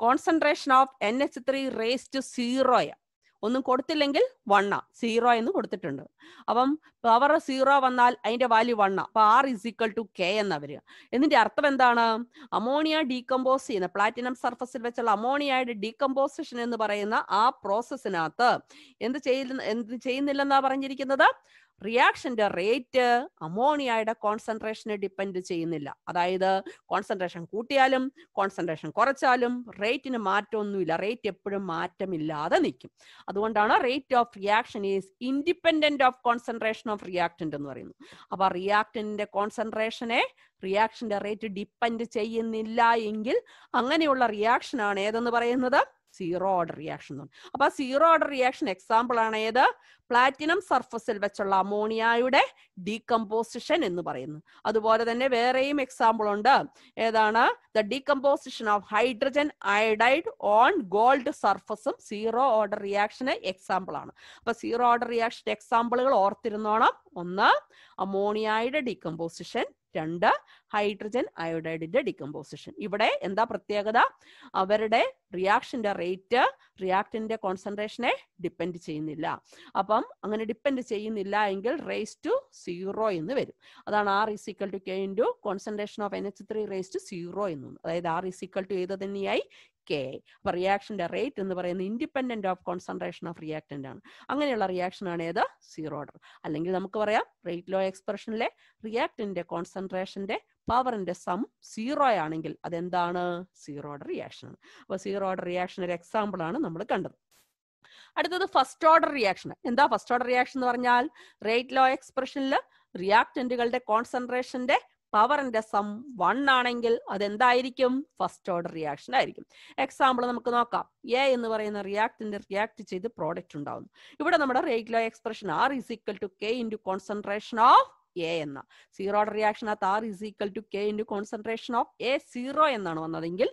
concentration of N H three raise to സീറോയ ഒന്നും കൊടുത്തില്ലെങ്കിൽ വണ്ണ സീറോ എന്ന് കൊടുത്തിട്ടുണ്ട് അപ്പം പവർ സീറോ വന്നാൽ അതിന്റെ വാല്യൂ വണ്ണ അപ്പൊ R is equal to K എന്നാ വരിക എന്നിന്റെ അർത്ഥം എന്താണ് അമോണിയ ഡീകമ്പോസ് ചെയ്യുന്ന പ്ലാറ്റിനം സർഫസിൽ വെച്ചുള്ള അമോണിയയുടെ ഡീകമ്പോസിഷൻ എന്ന് പറയുന്ന ആ പ്രോസസ്സിനകത്ത് എന്ത് ചെയ്യുന്ന എന്ത് ചെയ്യുന്നില്ലെന്നാ പറഞ്ഞിരിക്കുന്നത് റിയാക്ഷന്റെ റേറ്റ് അമോണിയയുടെ കോൺസെൻട്രേഷനെ ഡിപ്പെൻഡ് ചെയ്യുന്നില്ല അതായത് കോൺസെൻട്രേഷൻ കൂട്ടിയാലും കോൺസെൻട്രേഷൻ കുറച്ചാലും റേറ്റിന് മാറ്റമൊന്നുമില്ല റേറ്റ് എപ്പോഴും മാറ്റമില്ലാതെ നിൽക്കും അതുകൊണ്ടാണ് rate of reaction is independent of concentration of reactant എന്ന് പറയുന്നത് അപ്പൊ റിയാക്ടന്റിന്റെ കോൺസെൻട്രേഷനെ റിയാക്ഷന്റെ റേറ്റ് ഡിപ്പെൻഡ് ചെയ്യുന്നില്ല എങ്കിൽ അങ്ങനെയുള്ള റിയാക്ഷനാണ് ഏതെന്ന് പറയുന്നത് സീറോ ഓർഡർ റിയാക്ഷൻ എന്ന് പറഞ്ഞു അപ്പൊ സീറോ ഓർഡർ റിയാക്ഷൻ എക്സാമ്പിൾ ആണ് ഏത് പ്ലാറ്റിനം സർഫസിൽ വെച്ചുള്ള അമോണിയയുടെ ഡീകമ്പോസിഷൻ എന്ന് പറയുന്നു അതുപോലെ തന്നെ വേറെയും എക്സാമ്പിൾ ഉണ്ട് ഏതാണ് the decomposition of hydrogen iodide on gold സർഫസും സീറോ ഓർഡർ റിയാക്ഷന് എക്സാമ്പിൾ ആണ് അപ്പൊ സീറോ ഓർഡർ റിയാക്ഷൻ എക്സാമ്പിളുകൾ ഓർത്തിരുന്നോണം ഒന്ന് അമോണിയയുടെ ഡീകമ്പോസിഷൻ രണ്ട് ഹൈഡ്രജൻ അയോഡൈഡിന്റെ ഡിക്കമ്പോസിഷൻ ഇവിടെ എന്താ പ്രത്യേകത അവരുടെ റിയാക്ഷന്റെ റേറ്റ് റിയാക്ടിന്റെ കോൺസെൻട്രേഷനെ ഡിപ്പെൻഡ് ചെയ്യുന്നില്ല അപ്പം അങ്ങനെ ഡിപ്പെൻഡ് ചെയ്യുന്നില്ല എങ്കിൽ റേസ് ടു സീറോ എന്ന് വരും അതാണ് R is equal to K to concentration of N H three raise to zero എന്ന് അതായത് ആർ ഈസ് ഈക്വൽ ടു ഏത് തന്നെയായി കെ അപ്പൊ റിയാക്ഷന്റെ റേറ്റ് എന്ന് പറയുന്നത് independent of concentration of reactant ആണ് അങ്ങനെയുള്ള റിയാക്ഷൻ ആണ് ഏത് സീറോ ഓർഡർ അല്ലെങ്കിൽ നമുക്ക് പറയാം റേറ്റ് ലോ എക്സ്പ്രഷനിലെ റിയാക്റ്റന്റെ കോൺസെൻട്രേഷന്റെ പവറിന്റെ സം സീറോ ആണെങ്കിൽ അതെന്താണ് സീറോ ഓർഡർ റിയാക്ഷൻ ആണ് അപ്പൊ സീറോ ഓർഡർ റിയാക്ഷൻ ഒരു എക്സാമ്പിൾ ആണ് നമ്മൾ കണ്ടത് അടുത്തത് ഫസ്റ്റ് ഓർഡർ റിയാക്ഷൻ എന്താ ഫസ്റ്റ് ഓർഡർ റിയാക്ഷൻ എന്ന് പറഞ്ഞാൽ റേറ്റ് ലോ എക്സ്പ്രഷനിൽ റിയാക്ടന്റുകളുടെ കോൺസെൻട്രേഷന്റെ പവറിന്റെ സം വൺ ആണെങ്കിൽ എന്തായിരിക്കും ഫസ്റ്റ് ഓർഡർ റിയാക്ഷൻ ആയിരിക്കും എക്സാമ്പിൾ നമുക്ക് നോക്കാം എ എന്ന് പറയുന്ന റിയാക്ടിന്റെ റിയാക്ട് ചെയ്ത് പ്രോഡക്റ്റ് ഉണ്ടാവുന്നു ഇവിടെ നമ്മുടെ regular expression R is equal to K into concentration of a എന്ന സീറോ ഓർഡർ റിയാക്ഷനകത്ത് r is equal to K into concentration of a zero എന്നാണ് വന്നതെങ്കിൽ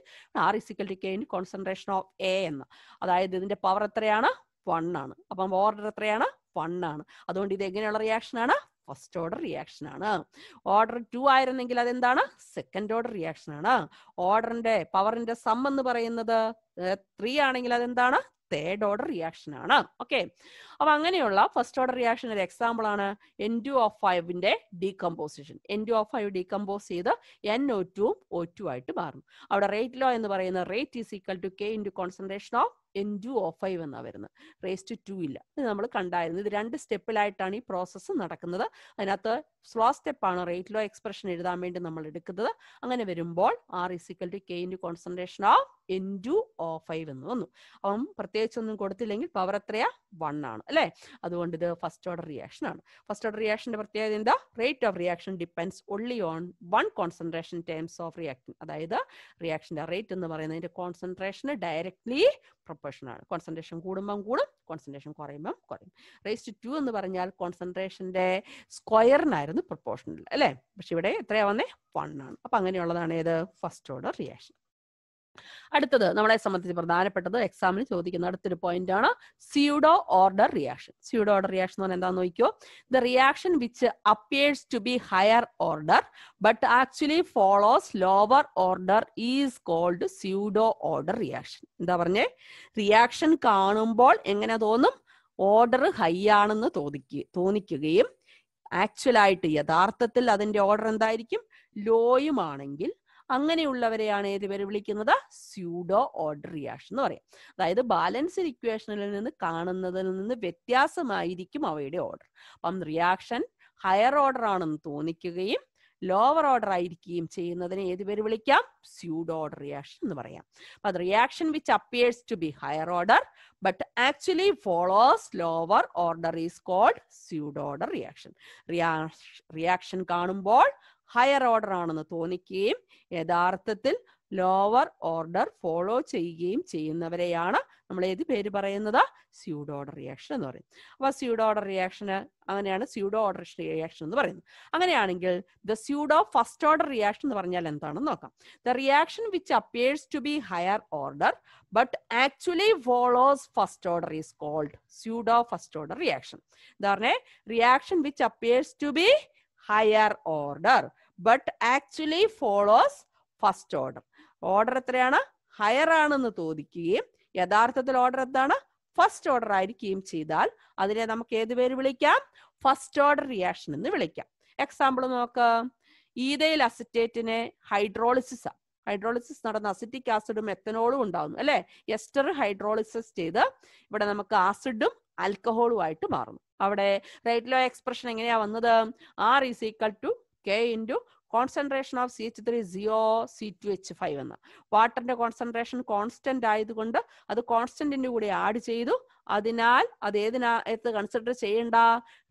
r is equal to K into concentration of a എന്ന അതായത് ഇതിന്റെ power എത്രയാണ് one ആണ് അപ്പം ഓർഡർ എത്രയാണ് വൺ ആണ് അതുകൊണ്ട് ഇത് എങ്ങനെയുള്ള റിയാക്ഷൻ ആണ് ഫസ്റ്റ് ഓർഡർ റിയാക്ഷൻ ആണ് ഓർഡർ ടു ആയിരുന്നെങ്കിൽ അതെന്താണ് സെക്കൻഡ് ഓർഡർ റിയാക്ഷൻ ആണ് ഓർഡറിന്റെ പവറിന്റെ സം എന്ന് പറയുന്നത് ത്രീ ആണെങ്കിൽ അതെന്താണ് തേർഡ് ഓർഡർ റിയാക്ഷൻ ആണ് ഓക്കെ അപ്പൊ അങ്ങനെയുള്ള ഫസ്റ്റ് ഓർഡർ റിയാക്ഷൻ ഒരു എക്സാമ്പിൾ ആണ് എൻ ടു ഓഫ് ഫൈവിന്റെ decomposition N two of five decompose ചെയ്ത് N O two O two ആയിട്ട് മാറും അവിടെ റേറ്റ് ലോ എന്ന് പറയുന്ന rate is equal to K to concentration of N two O five എന്നാണ് വരുന്നത് റേസ് ടു ടു ഇല്ല ഇത് നമ്മൾ കണ്ടായിരുന്നു ഇത് രണ്ട് സ്റ്റെപ്പിലായിട്ടാണ് ഈ പ്രോസസ്സ് നടക്കുന്നത് അതിനകത്ത് സ്ലോ സ്റ്റെപ്പാണ് റേറ്റ് ലോ എക്സ്പ്രഷൻ എഴുതാൻ വേണ്ടി നമ്മൾ എടുക്കുന്നത് അങ്ങനെ വരുമ്പോൾ r is equal to K into concentration of N two O five എന്ന് വന്നു അപ്പം ഒന്നും കൊടുത്തില്ലെങ്കിൽ പവർ എത്രയാ വൺ ആണ് അല്ലേ അതുകൊണ്ട് ഇത് ഫസ്റ്റ് ഓർഡർ റിയാക്ഷൻ ആണ് ഫസ്റ്റ് ഓർഡർ റിയാക്ഷന്റെ പ്രത്യേകത എന്താ rate of reaction depends only on one concentration terms of reaction അതായത് റിയാക്ഷന്റെ റേറ്റ് എന്ന് പറയുന്നതിന്റെ കോൺസെൻട്രേഷന് ഡയറക്ട്ലി പ്രൊപ്പോർഷൻ ആണ് കോൺസെൻട്രേഷൻ കൂടുമ്പം കൂടും കോൺസെൻട്രേഷൻ കുറയുമ്പം കുറയും റേസ് ടു ടു എന്ന് പറഞ്ഞാൽ കോൺസെൻട്രേഷൻ്റെ സ്ക്വയറിനായിരുന്നു പ്രൊപ്പോർഷണൽ അല്ലേ പക്ഷെ ഇവിടെ എത്രയാവുന്നേ വൺ ആണ് അപ്പം അങ്ങനെയുള്ളതാണ് ഏത് ഫസ്റ്റ് ഓർഡർ റിയാക്ഷൻ അടുത്തത് നമ്മളെ സംബന്ധിച്ച് പ്രധാനപ്പെട്ടത് എക്സാമിന് ചോദിക്കുന്ന അടുത്തൊരു പോയിന്റ് ആണ് pseudo order reaction pseudo order reaction എന്ന് പറഞ്ഞാൽ എന്താണെന്ന് നോക്കിയോ the reaction which appears to be higher order but actually follows lower order is called pseudo order reaction എന്താ പറഞ്ഞേ റിയാക്ഷൻ കാണുമ്പോൾ എങ്ങനെ തോന്നും ഓർഡർ ഹൈ ആണെന്ന് തോന്നിക്കുക തോന്നിക്കുകയും ആക്ച്വലായിട്ട് യഥാർത്ഥത്തിൽ അതിന്റെ ഓർഡർ എന്തായിരിക്കും ലോയുമാണെങ്കിൽ അങ്ങനെയുള്ളവരെയാണ് ഏത് പേര് വിളിക്കുന്നത് സ്യൂഡോ ഓർഡർ റിയാക്ഷൻ എന്ന് പറയാം അതായത് ബാലൻസ്ഡ് ഇക്വേഷനിൽ നിന്ന് കാണുന്നതിൽ നിന്ന് വ്യത്യാസമായിരിക്കും അവയുടെ ഓർഡർ അപ്പം റിയാക്ഷൻ ഹയർ ഓർഡർ ആണെന്ന് തോന്നിക്കുകയും ലോവർ ഓർഡർ ആയിരിക്കുകയും ചെയ്യുന്നതിന് ഏത് പേര് വിളിക്കാം സ്യൂഡോ ഓർഡർ റിയാക്ഷൻ എന്ന് പറയാം അപ്പൊ അത് reaction which appears to be higher order but actually follows lower order is called pseudo order reaction reaction കാണുമ്പോൾ ഹയർ ഓർഡർ ആണെന്ന് തോന്നിക്കുകയും യഥാർത്ഥത്തിൽ ലോവർ ഓർഡർ ഫോളോ ചെയ്യുകയും ചെയ്യുന്നവരെയാണ് നമ്മൾ ഏത് പേര് പറയുന്നത് സ്യൂഡോ ഓർഡർ റിയാക്ഷൻ എന്ന് പറയും അപ്പോൾ സ്യൂഡോ ഓർഡർ റിയാക്ഷന് അങ്ങനെയാണ് സ്യൂഡോ ഓർഡർ റിയാക്ഷൻ എന്ന് പറയുന്നത് അങ്ങനെയാണെങ്കിൽ the pseudo first order reaction എന്ന് പറഞ്ഞാൽ എന്താണെന്ന് നോക്കാം the reaction which appears to be higher order but actually follows first order is called pseudo first order reaction എന്താ പറഞ്ഞേ reaction which appears to be higher order but actually follows first order order എത്രയാണ് higher ആണെന്ന് തോന്നിക്കുകയും യഥാർത്ഥത്തിൽ order എന്താണ് first order ആയിരിക്കുകയും ചെയ്താൽ അതിനെ നമുക്ക് ഏത് പേര് വിളിക്കാം ഫസ്റ്റ് ഓർഡർ റിയാക്ഷൻ എന്ന് വിളിക്കാം എക്സാമ്പിൾ നോക്ക് ഈതയിൽ അസിറ്റേറ്റിനെ ഹൈഡ്രോളിസിസ് ഹൈഡ്രോളിസിസ് നടന്ന അസിറ്റിക് ആസിഡും എത്തനോളും ഉണ്ടാകുന്നു അല്ലെ എസ്റ്റർ ഹൈഡ്രോളിസിസ് ചെയ്ത് ഇവിടെ നമുക്ക് ആസിഡും ആൽക്കഹോളുമായിട്ട് മാറുന്നു അവിടെ റൈറ്റ് ലോ എക്സ്പ്രഷൻ എങ്ങനെയാ വന്നത് r is equal to K into concentration of C H three C O C two H five എന്ന് വാട്ടറിന്റെ കോൺസെൻട്രേഷൻ കോൺസ്റ്റന്റ് ആയതുകൊണ്ട് അത് കോൺസ്റ്റന്റിന്റെ കൂടെ ആഡ് ചെയ്തു അതിനാൽ അത് ഏതിനകത്ത് കൺസിഡർ ചെയ്യണ്ട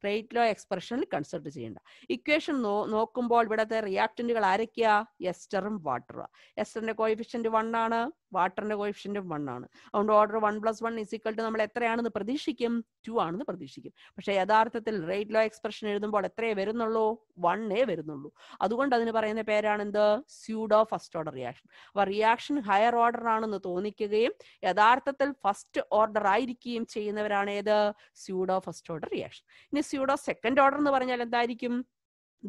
റേറ്റ് ലോ എക്സ്പ്രഷനിൽ കൺസിഡർ ചെയ്യണ്ട ഇക്വേഷൻ നോ നോക്കുമ്പോൾ ഇവിടത്തെ റിയാക്ടന്റുകൾ ആരൊക്കെയാ എസ്റ്ററും വാട്ടറും എസ്റ്ററിന്റെ കോയിഫിഷ്യന്റ് വൺ ആണ് വാട്ടറിന്റെ കോയിഫിഷ്യന്റും വൺ ആണ് അതുകൊണ്ട് order one plus one is equal two നമ്മൾ എത്രയാണെന്ന് പ്രതീക്ഷിക്കും ടു ആണെന്ന് പ്രതീക്ഷിക്കും പക്ഷേ യഥാർത്ഥത്തിൽ റേറ്റ് ലോ എക്സ്പ്രഷൻ എഴുതുമ്പോൾ എത്രയേ വരുന്നുള്ളൂ വണ്ണേ വരുന്നുള്ളൂ അതുകൊണ്ട് അതിന് പറയുന്ന പേരാണ് എന്ത് സ്യൂഡോ ഫസ്റ്റ് ഓർഡർ റിയാക്ഷൻ അപ്പോൾ റിയാക്ഷൻ ഹയർ ഓർഡർ ആണെന്ന് തോന്നിക്കുകയും യഥാർത്ഥത്തിൽ ഫസ്റ്റ് ഓർഡർ ആയിരിക്കുകയും ഡിറ്റർമൈൻ ചെയ്യുന്നവരാണ് ഏത് സ്യൂഡോ ഫസ്റ്റ് ഓർഡർ റിയാക്ഷൻ ഇനി സ്യൂഡോ സെക്കൻഡ് ഓർഡർ എന്ന് പറഞ്ഞാൽ എന്തായിരിക്കും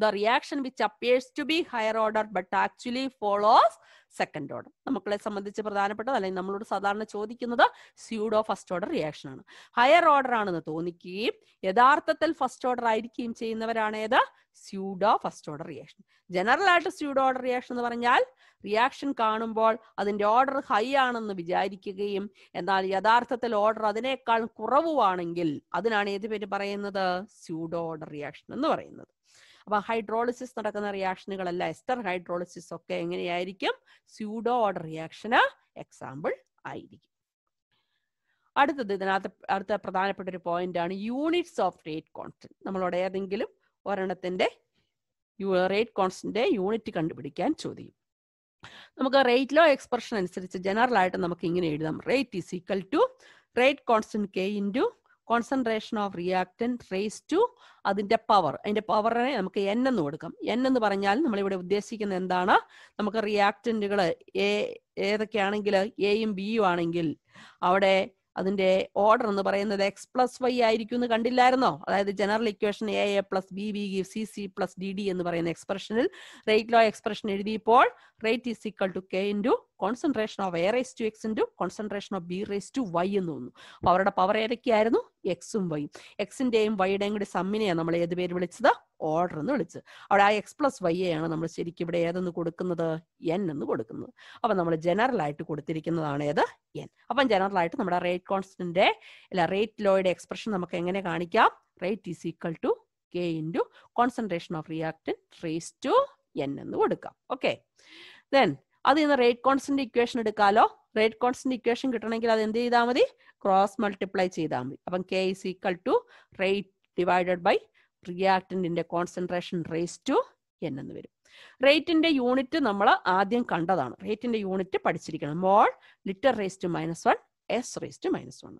the reaction which appears to be higher order but actually follows second order നമ്മളെ സംബന്ധിച്ച് പ്രധാനപ്പെട്ടത് അല്ലെങ്കിൽ നമ്മളോട് സാധാരണ ചോദിക്കുന്നത് സ്യൂഡോ ഫസ്റ്റ് ഓർഡർ റിയാക്ഷൻ ആണ് ഹയർ ഓർഡർ ആണെന്ന് തോന്നിക്കുകയും യഥാർത്ഥത്തിൽ ഫസ്റ്റ് ഓർഡർ ആയിരിക്കുകയും ചെയ്യുന്നവരാണ് pseudo first order reaction general ആയിട്ട് സ്യൂഡോ ഓർഡർ റിയാക്ഷൻ എന്ന് പറഞ്ഞാൽ റിയാക്ഷൻ കാണുമ്പോൾ അതിന്റെ ഓർഡർ ഹൈ ആണെന്ന് വിചാരിക്കുകയും എന്നാൽ യഥാർത്ഥത്തിൽ ഓർഡർ അതിനേക്കാൾ കുറവുവാണെങ്കിൽ അതിനാണ് ഏത് പേര് പറയുന്നത് സ്യൂഡോ ഓർഡർ റിയാക്ഷൻ എന്ന് പറയുന്നത് അപ്പൊ ഹൈഡ്രോളിസിസ് നടക്കുന്ന റിയാക്ഷനുകളല്ല എസ്റ്റർ ഹൈഡ്രോളിസിസ് ഒക്കെ എങ്ങനെയായിരിക്കും സ്യൂഡോ ഓർഡർ റിയാക്ഷന് എക്സാമ്പിൾ ആയിരിക്കും അടുത്തത് ഇതിനകത്ത് അടുത്ത പ്രധാനപ്പെട്ട ഒരു പോയിന്റ് ആണ് യൂണിറ്റ്സ് ഓഫ് റേറ്റ് കോൺസ്റ്റന്റ് നമ്മളോട് ഏതെങ്കിലും ഒരെണ്ണത്തിന്റെ റേറ്റ് കോൺസ്റ്റന്റ് യൂണിറ്റ് കണ്ടുപിടിക്കാൻ ചോദിക്കും നമുക്ക് റേറ്റ് ലോ എക്സ്പ്രഷൻ അനുസരിച്ച് ജനറൽ ആയിട്ട് നമുക്ക് ഇങ്ങനെ എഴുതാം rate is equal to rate constant K into concentration of reactant raise to അതിന്റെ പവർ അതിന്റെ പവറിനെ നമുക്ക് എൻ എന്ന് കൊടുക്കാം എൻ എന്ന് പറഞ്ഞാൽ നമ്മളിവിടെ ഉദ്ദേശിക്കുന്നത് എന്താണ് നമുക്ക് റിയാക്റ്റൻറ്റുകൾ എ ഏതൊക്കെയാണെങ്കിൽ എയും ബിയും ആണെങ്കിൽ അവിടെ അതിന്റെ ഓർഡർ എന്ന് പറയുന്നത് എക്സ് പ്ലസ് വൈ ആയിരിക്കും എന്ന് കണ്ടില്ലായിരുന്നോ അതായത് general equation a A plus B B give C C plus D d എന്ന് പറയുന്ന എക്സ്പ്രഷനിൽ റേറ്റ് ലോ എക്സ്പ്രഷൻ എഴുതിയപ്പോൾ rate is equal to K to concentration of A raise to X into concentration of B raise to y എന്ന് തോന്നുന്നു അപ്പൊ അവരുടെ power ഏതൊക്കെയായിരുന്നു എക്സും വൈയും എക്സിന്റെയും വൈയുടെയും കൂടി സമ്മിനെയാണ് നമ്മൾ ഏത് പേര് വിളിച്ചത് ഓർഡർ എന്ന് വിളിച്ചത് അവിടെ ആ എക്സ് പ്ലസ് വൈ ആണ് നമ്മൾ ശരിക്കും ഇവിടെ ഏതെന്ന് കൊടുക്കുന്നത് എൻ എന്ന് കൊടുക്കുന്നത് അപ്പൊ നമ്മൾ ജനറൽ ആയിട്ട് കൊടുത്തിരിക്കുന്നതാണ് ഏത് എൻ അപ്പൊ ജനറൽ ആയിട്ട് നമ്മുടെ റേറ്റ് കോൺസ്റ്റന്റിന്റെ അല്ല റേറ്റ് ലോയുടെ എക്സ്പ്രഷൻ നമുക്ക് എങ്ങനെ കാണിക്കാം rate is equal to K into concentration of reactant raise to n എന്ന് കൊടുക്കാം ഓക്കെ ദെൻ അത് ഇന്ന് റേറ്റ് കോൺസ്റ്റന്റ് ഇക്വേഷൻ എടുക്കാലോ റേറ്റ് കോൺസ്റ്റന്റ് ഇക്വേഷൻ കിട്ടണമെങ്കിൽ അത് എന്ത് ചെയ്താൽ മതി ക്രോസ് മൾട്ടിപ്ലൈ ചെയ്താൽ മതി അപ്പം k is equal to rate divided by റിയാക്ടന്റിന്റെ കോൺസെൻട്രേഷൻ റേസ് ടു എൻ എന്ന് വരും റേറ്റിന്റെ യൂണിറ്റ് നമ്മൾ ആദ്യം കണ്ടതാണ് റേറ്റിന്റെ യൂണിറ്റ് പഠിച്ചിരിക്കണം mole litre raise to minus one s raise to minus one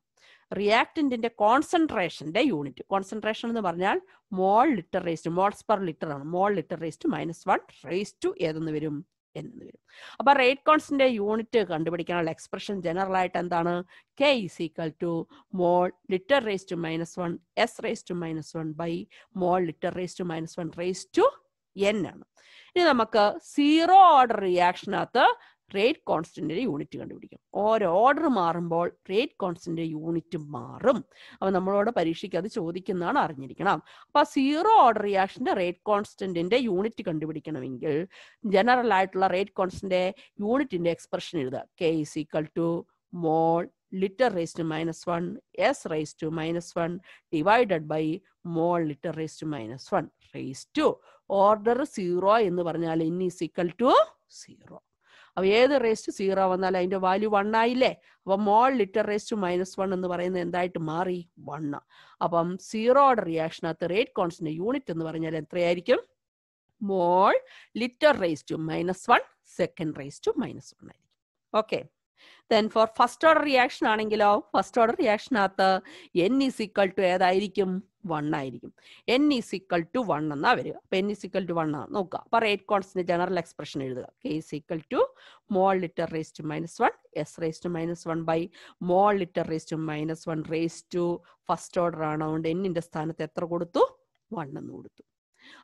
റിയാക്ടന്റിന്റെ കോൺസെൻട്രേഷന്റെ യൂണിറ്റ് കോൺസെൻട്രേഷൻ എന്ന് പറഞ്ഞാൽ mole litre raise to moles per litre ആണ് mole litre raise to minus one raise to ഏതെന്ന് വരും എന്ന് വരും അപ്പൊ റേറ്റ് കോൺസ്റ്റിന്റെ യൂണിറ്റ് കണ്ടുപിടിക്കാനുള്ള എക്സ്പ്രഷൻ ജനറൽ ആയിട്ട് എന്താണ് k is equal to mole litre raise to minus one s raise to minus one by mole litre raise to minus one raise to n ആണ് ഇനി നമുക്ക് സീറോ ഓർഡർ റിയാക്ഷനകത്ത് rate കോൺസ്റ്റന്റിന്റെ unit കണ്ടുപിടിക്കും ഓരോ order മാറുമ്പോൾ റേറ്റ് കോൺസ്റ്റന്റിന്റെ unit മാറും അപ്പൊ നമ്മളോട് പരീക്ഷയ്ക്ക് അത് ചോദിക്കുന്നതാണ് അറിഞ്ഞിരിക്കണം അപ്പോൾ സീറോ ഓർഡർ റിയാക്ഷന്റെ റേറ്റ് കോൺസ്റ്റന്റിന്റെ യൂണിറ്റ് കണ്ടുപിടിക്കണമെങ്കിൽ ജനറൽ ആയിട്ടുള്ള റേറ്റ് കോൺസ്റ്റന്റെ യൂണിറ്റിന്റെ എക്സ്പ്രഷൻ എഴുതുക k is equal to mole litre raise to minus one s raise to minus one divided by mole litre raise to minus one raise to order zero എന്ന് പറഞ്ഞാൽ n is equal to zero അപ്പോൾ ഏത് റേസ്റ്റ് zero വന്നാൽ അതിന്റെ value one ആയില്ലേ അപ്പൊ mole litre raised minus one എന്ന് പറയുന്നത് എന്തായിട്ട് മാറി വൺ അപ്പം സീറോയുടെ റിയാക്ഷനകത്ത് റേറ്റ് കോൺസ്റ്റന്റ് യൂണിറ്റ് എന്ന് പറഞ്ഞാൽ എത്രയായിരിക്കും mole litre raise to minus one second raise to minus one ആയിരിക്കും okay then for first order reaction ആണെങ്കിലോ ഫസ്റ്റ് ഓർഡർ റിയാക്ഷനകത്ത് എൻ ഈസ് ഈക്വൽ ടു ഏതായിരിക്കും വൺ ആയിരിക്കും n is equal to one എന്നാ വരിക അപ്പൊ n is equal to one ആണ് നോക്കുക അപ്പൊ റേറ്റ് കോൺസ്റ്റിന്റെ ജനറൽ എക്സ്പ്രഷൻ എഴുതുക k is equal to mole litre raise to minus one s raise to minus one by mole litre raise to minus one raise to first order ആണ് അതുകൊണ്ട് എന്നിന്റെ സ്ഥാനത്ത് എത്ര കൊടുത്തു വൺ എന്ന് കൊടുത്തു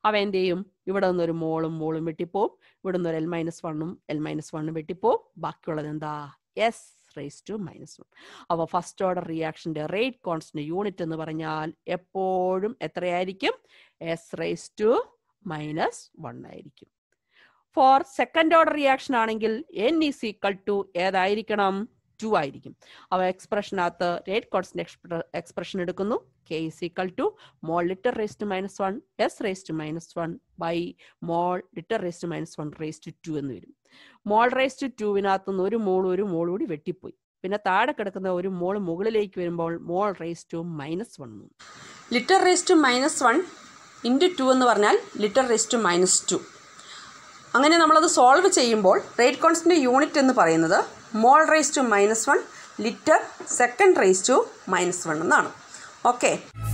അവ എന്ത് ചെയ്യും ഇവിടെ നിന്നൊരു മോളും മോളും വെട്ടിപ്പോവും ഇവിടെ നിന്ന് ഒരു എൽ മൈനസ് വണ്ണും എൽ മൈനസ് വണ്ണും വെട്ടിപ്പോവും ബാക്കിയുള്ളത് എന്താ s raise to minus one അപ്പോൾ ഫസ്റ്റ് ഓർഡർ റിയാക്ഷൻ്റെ റേറ്റ് കോൺസ്റ്റൻ്റ് യൂണിറ്റ് എന്ന് പറഞ്ഞാൽ എപ്പോഴും എത്രയായിരിക്കും s raise to minus one ആയിരിക്കും ഫോർ സെക്കൻഡ് ഓർഡർ റിയാക്ഷൻ ആണെങ്കിൽ എൻ ഇസ് ഈക്വൽ ടു ഏതായിരിക്കണം ടു ആയിരിക്കും അവ എക്സ്പ്രഷനകത്ത് റേറ്റ് കോൺസ്റ്റന്റ് എക്സ്പ്രഷൻ എടുക്കുന്നു k is equal to mole litre raise to minus one s raise to minus one by mole litre raise to minus one raise to two എന്ന് വരും മോൾ raise to ടുവിനകത്ത് നിന്ന് ഒരു മോൾ ഒരു മോൾ കൂടി വെട്ടിപ്പോയി പിന്നെ താഴെ കിടക്കുന്ന ഒരു മോൾ മുകളിലേക്ക് വരുമ്പോൾ mole raise to minus one litre raise to minus one into two എന്ന് പറഞ്ഞാൽ litre raise to minus two അങ്ങനെ നമ്മളത് സോൾവ് ചെയ്യുമ്പോൾ റേറ്റ് കോൺസ്റ്റൻ്റ് യൂണിറ്റ് എന്ന് പറയുന്നത് mole raise to minus one litre second raise to minus one എന്നാണ് okay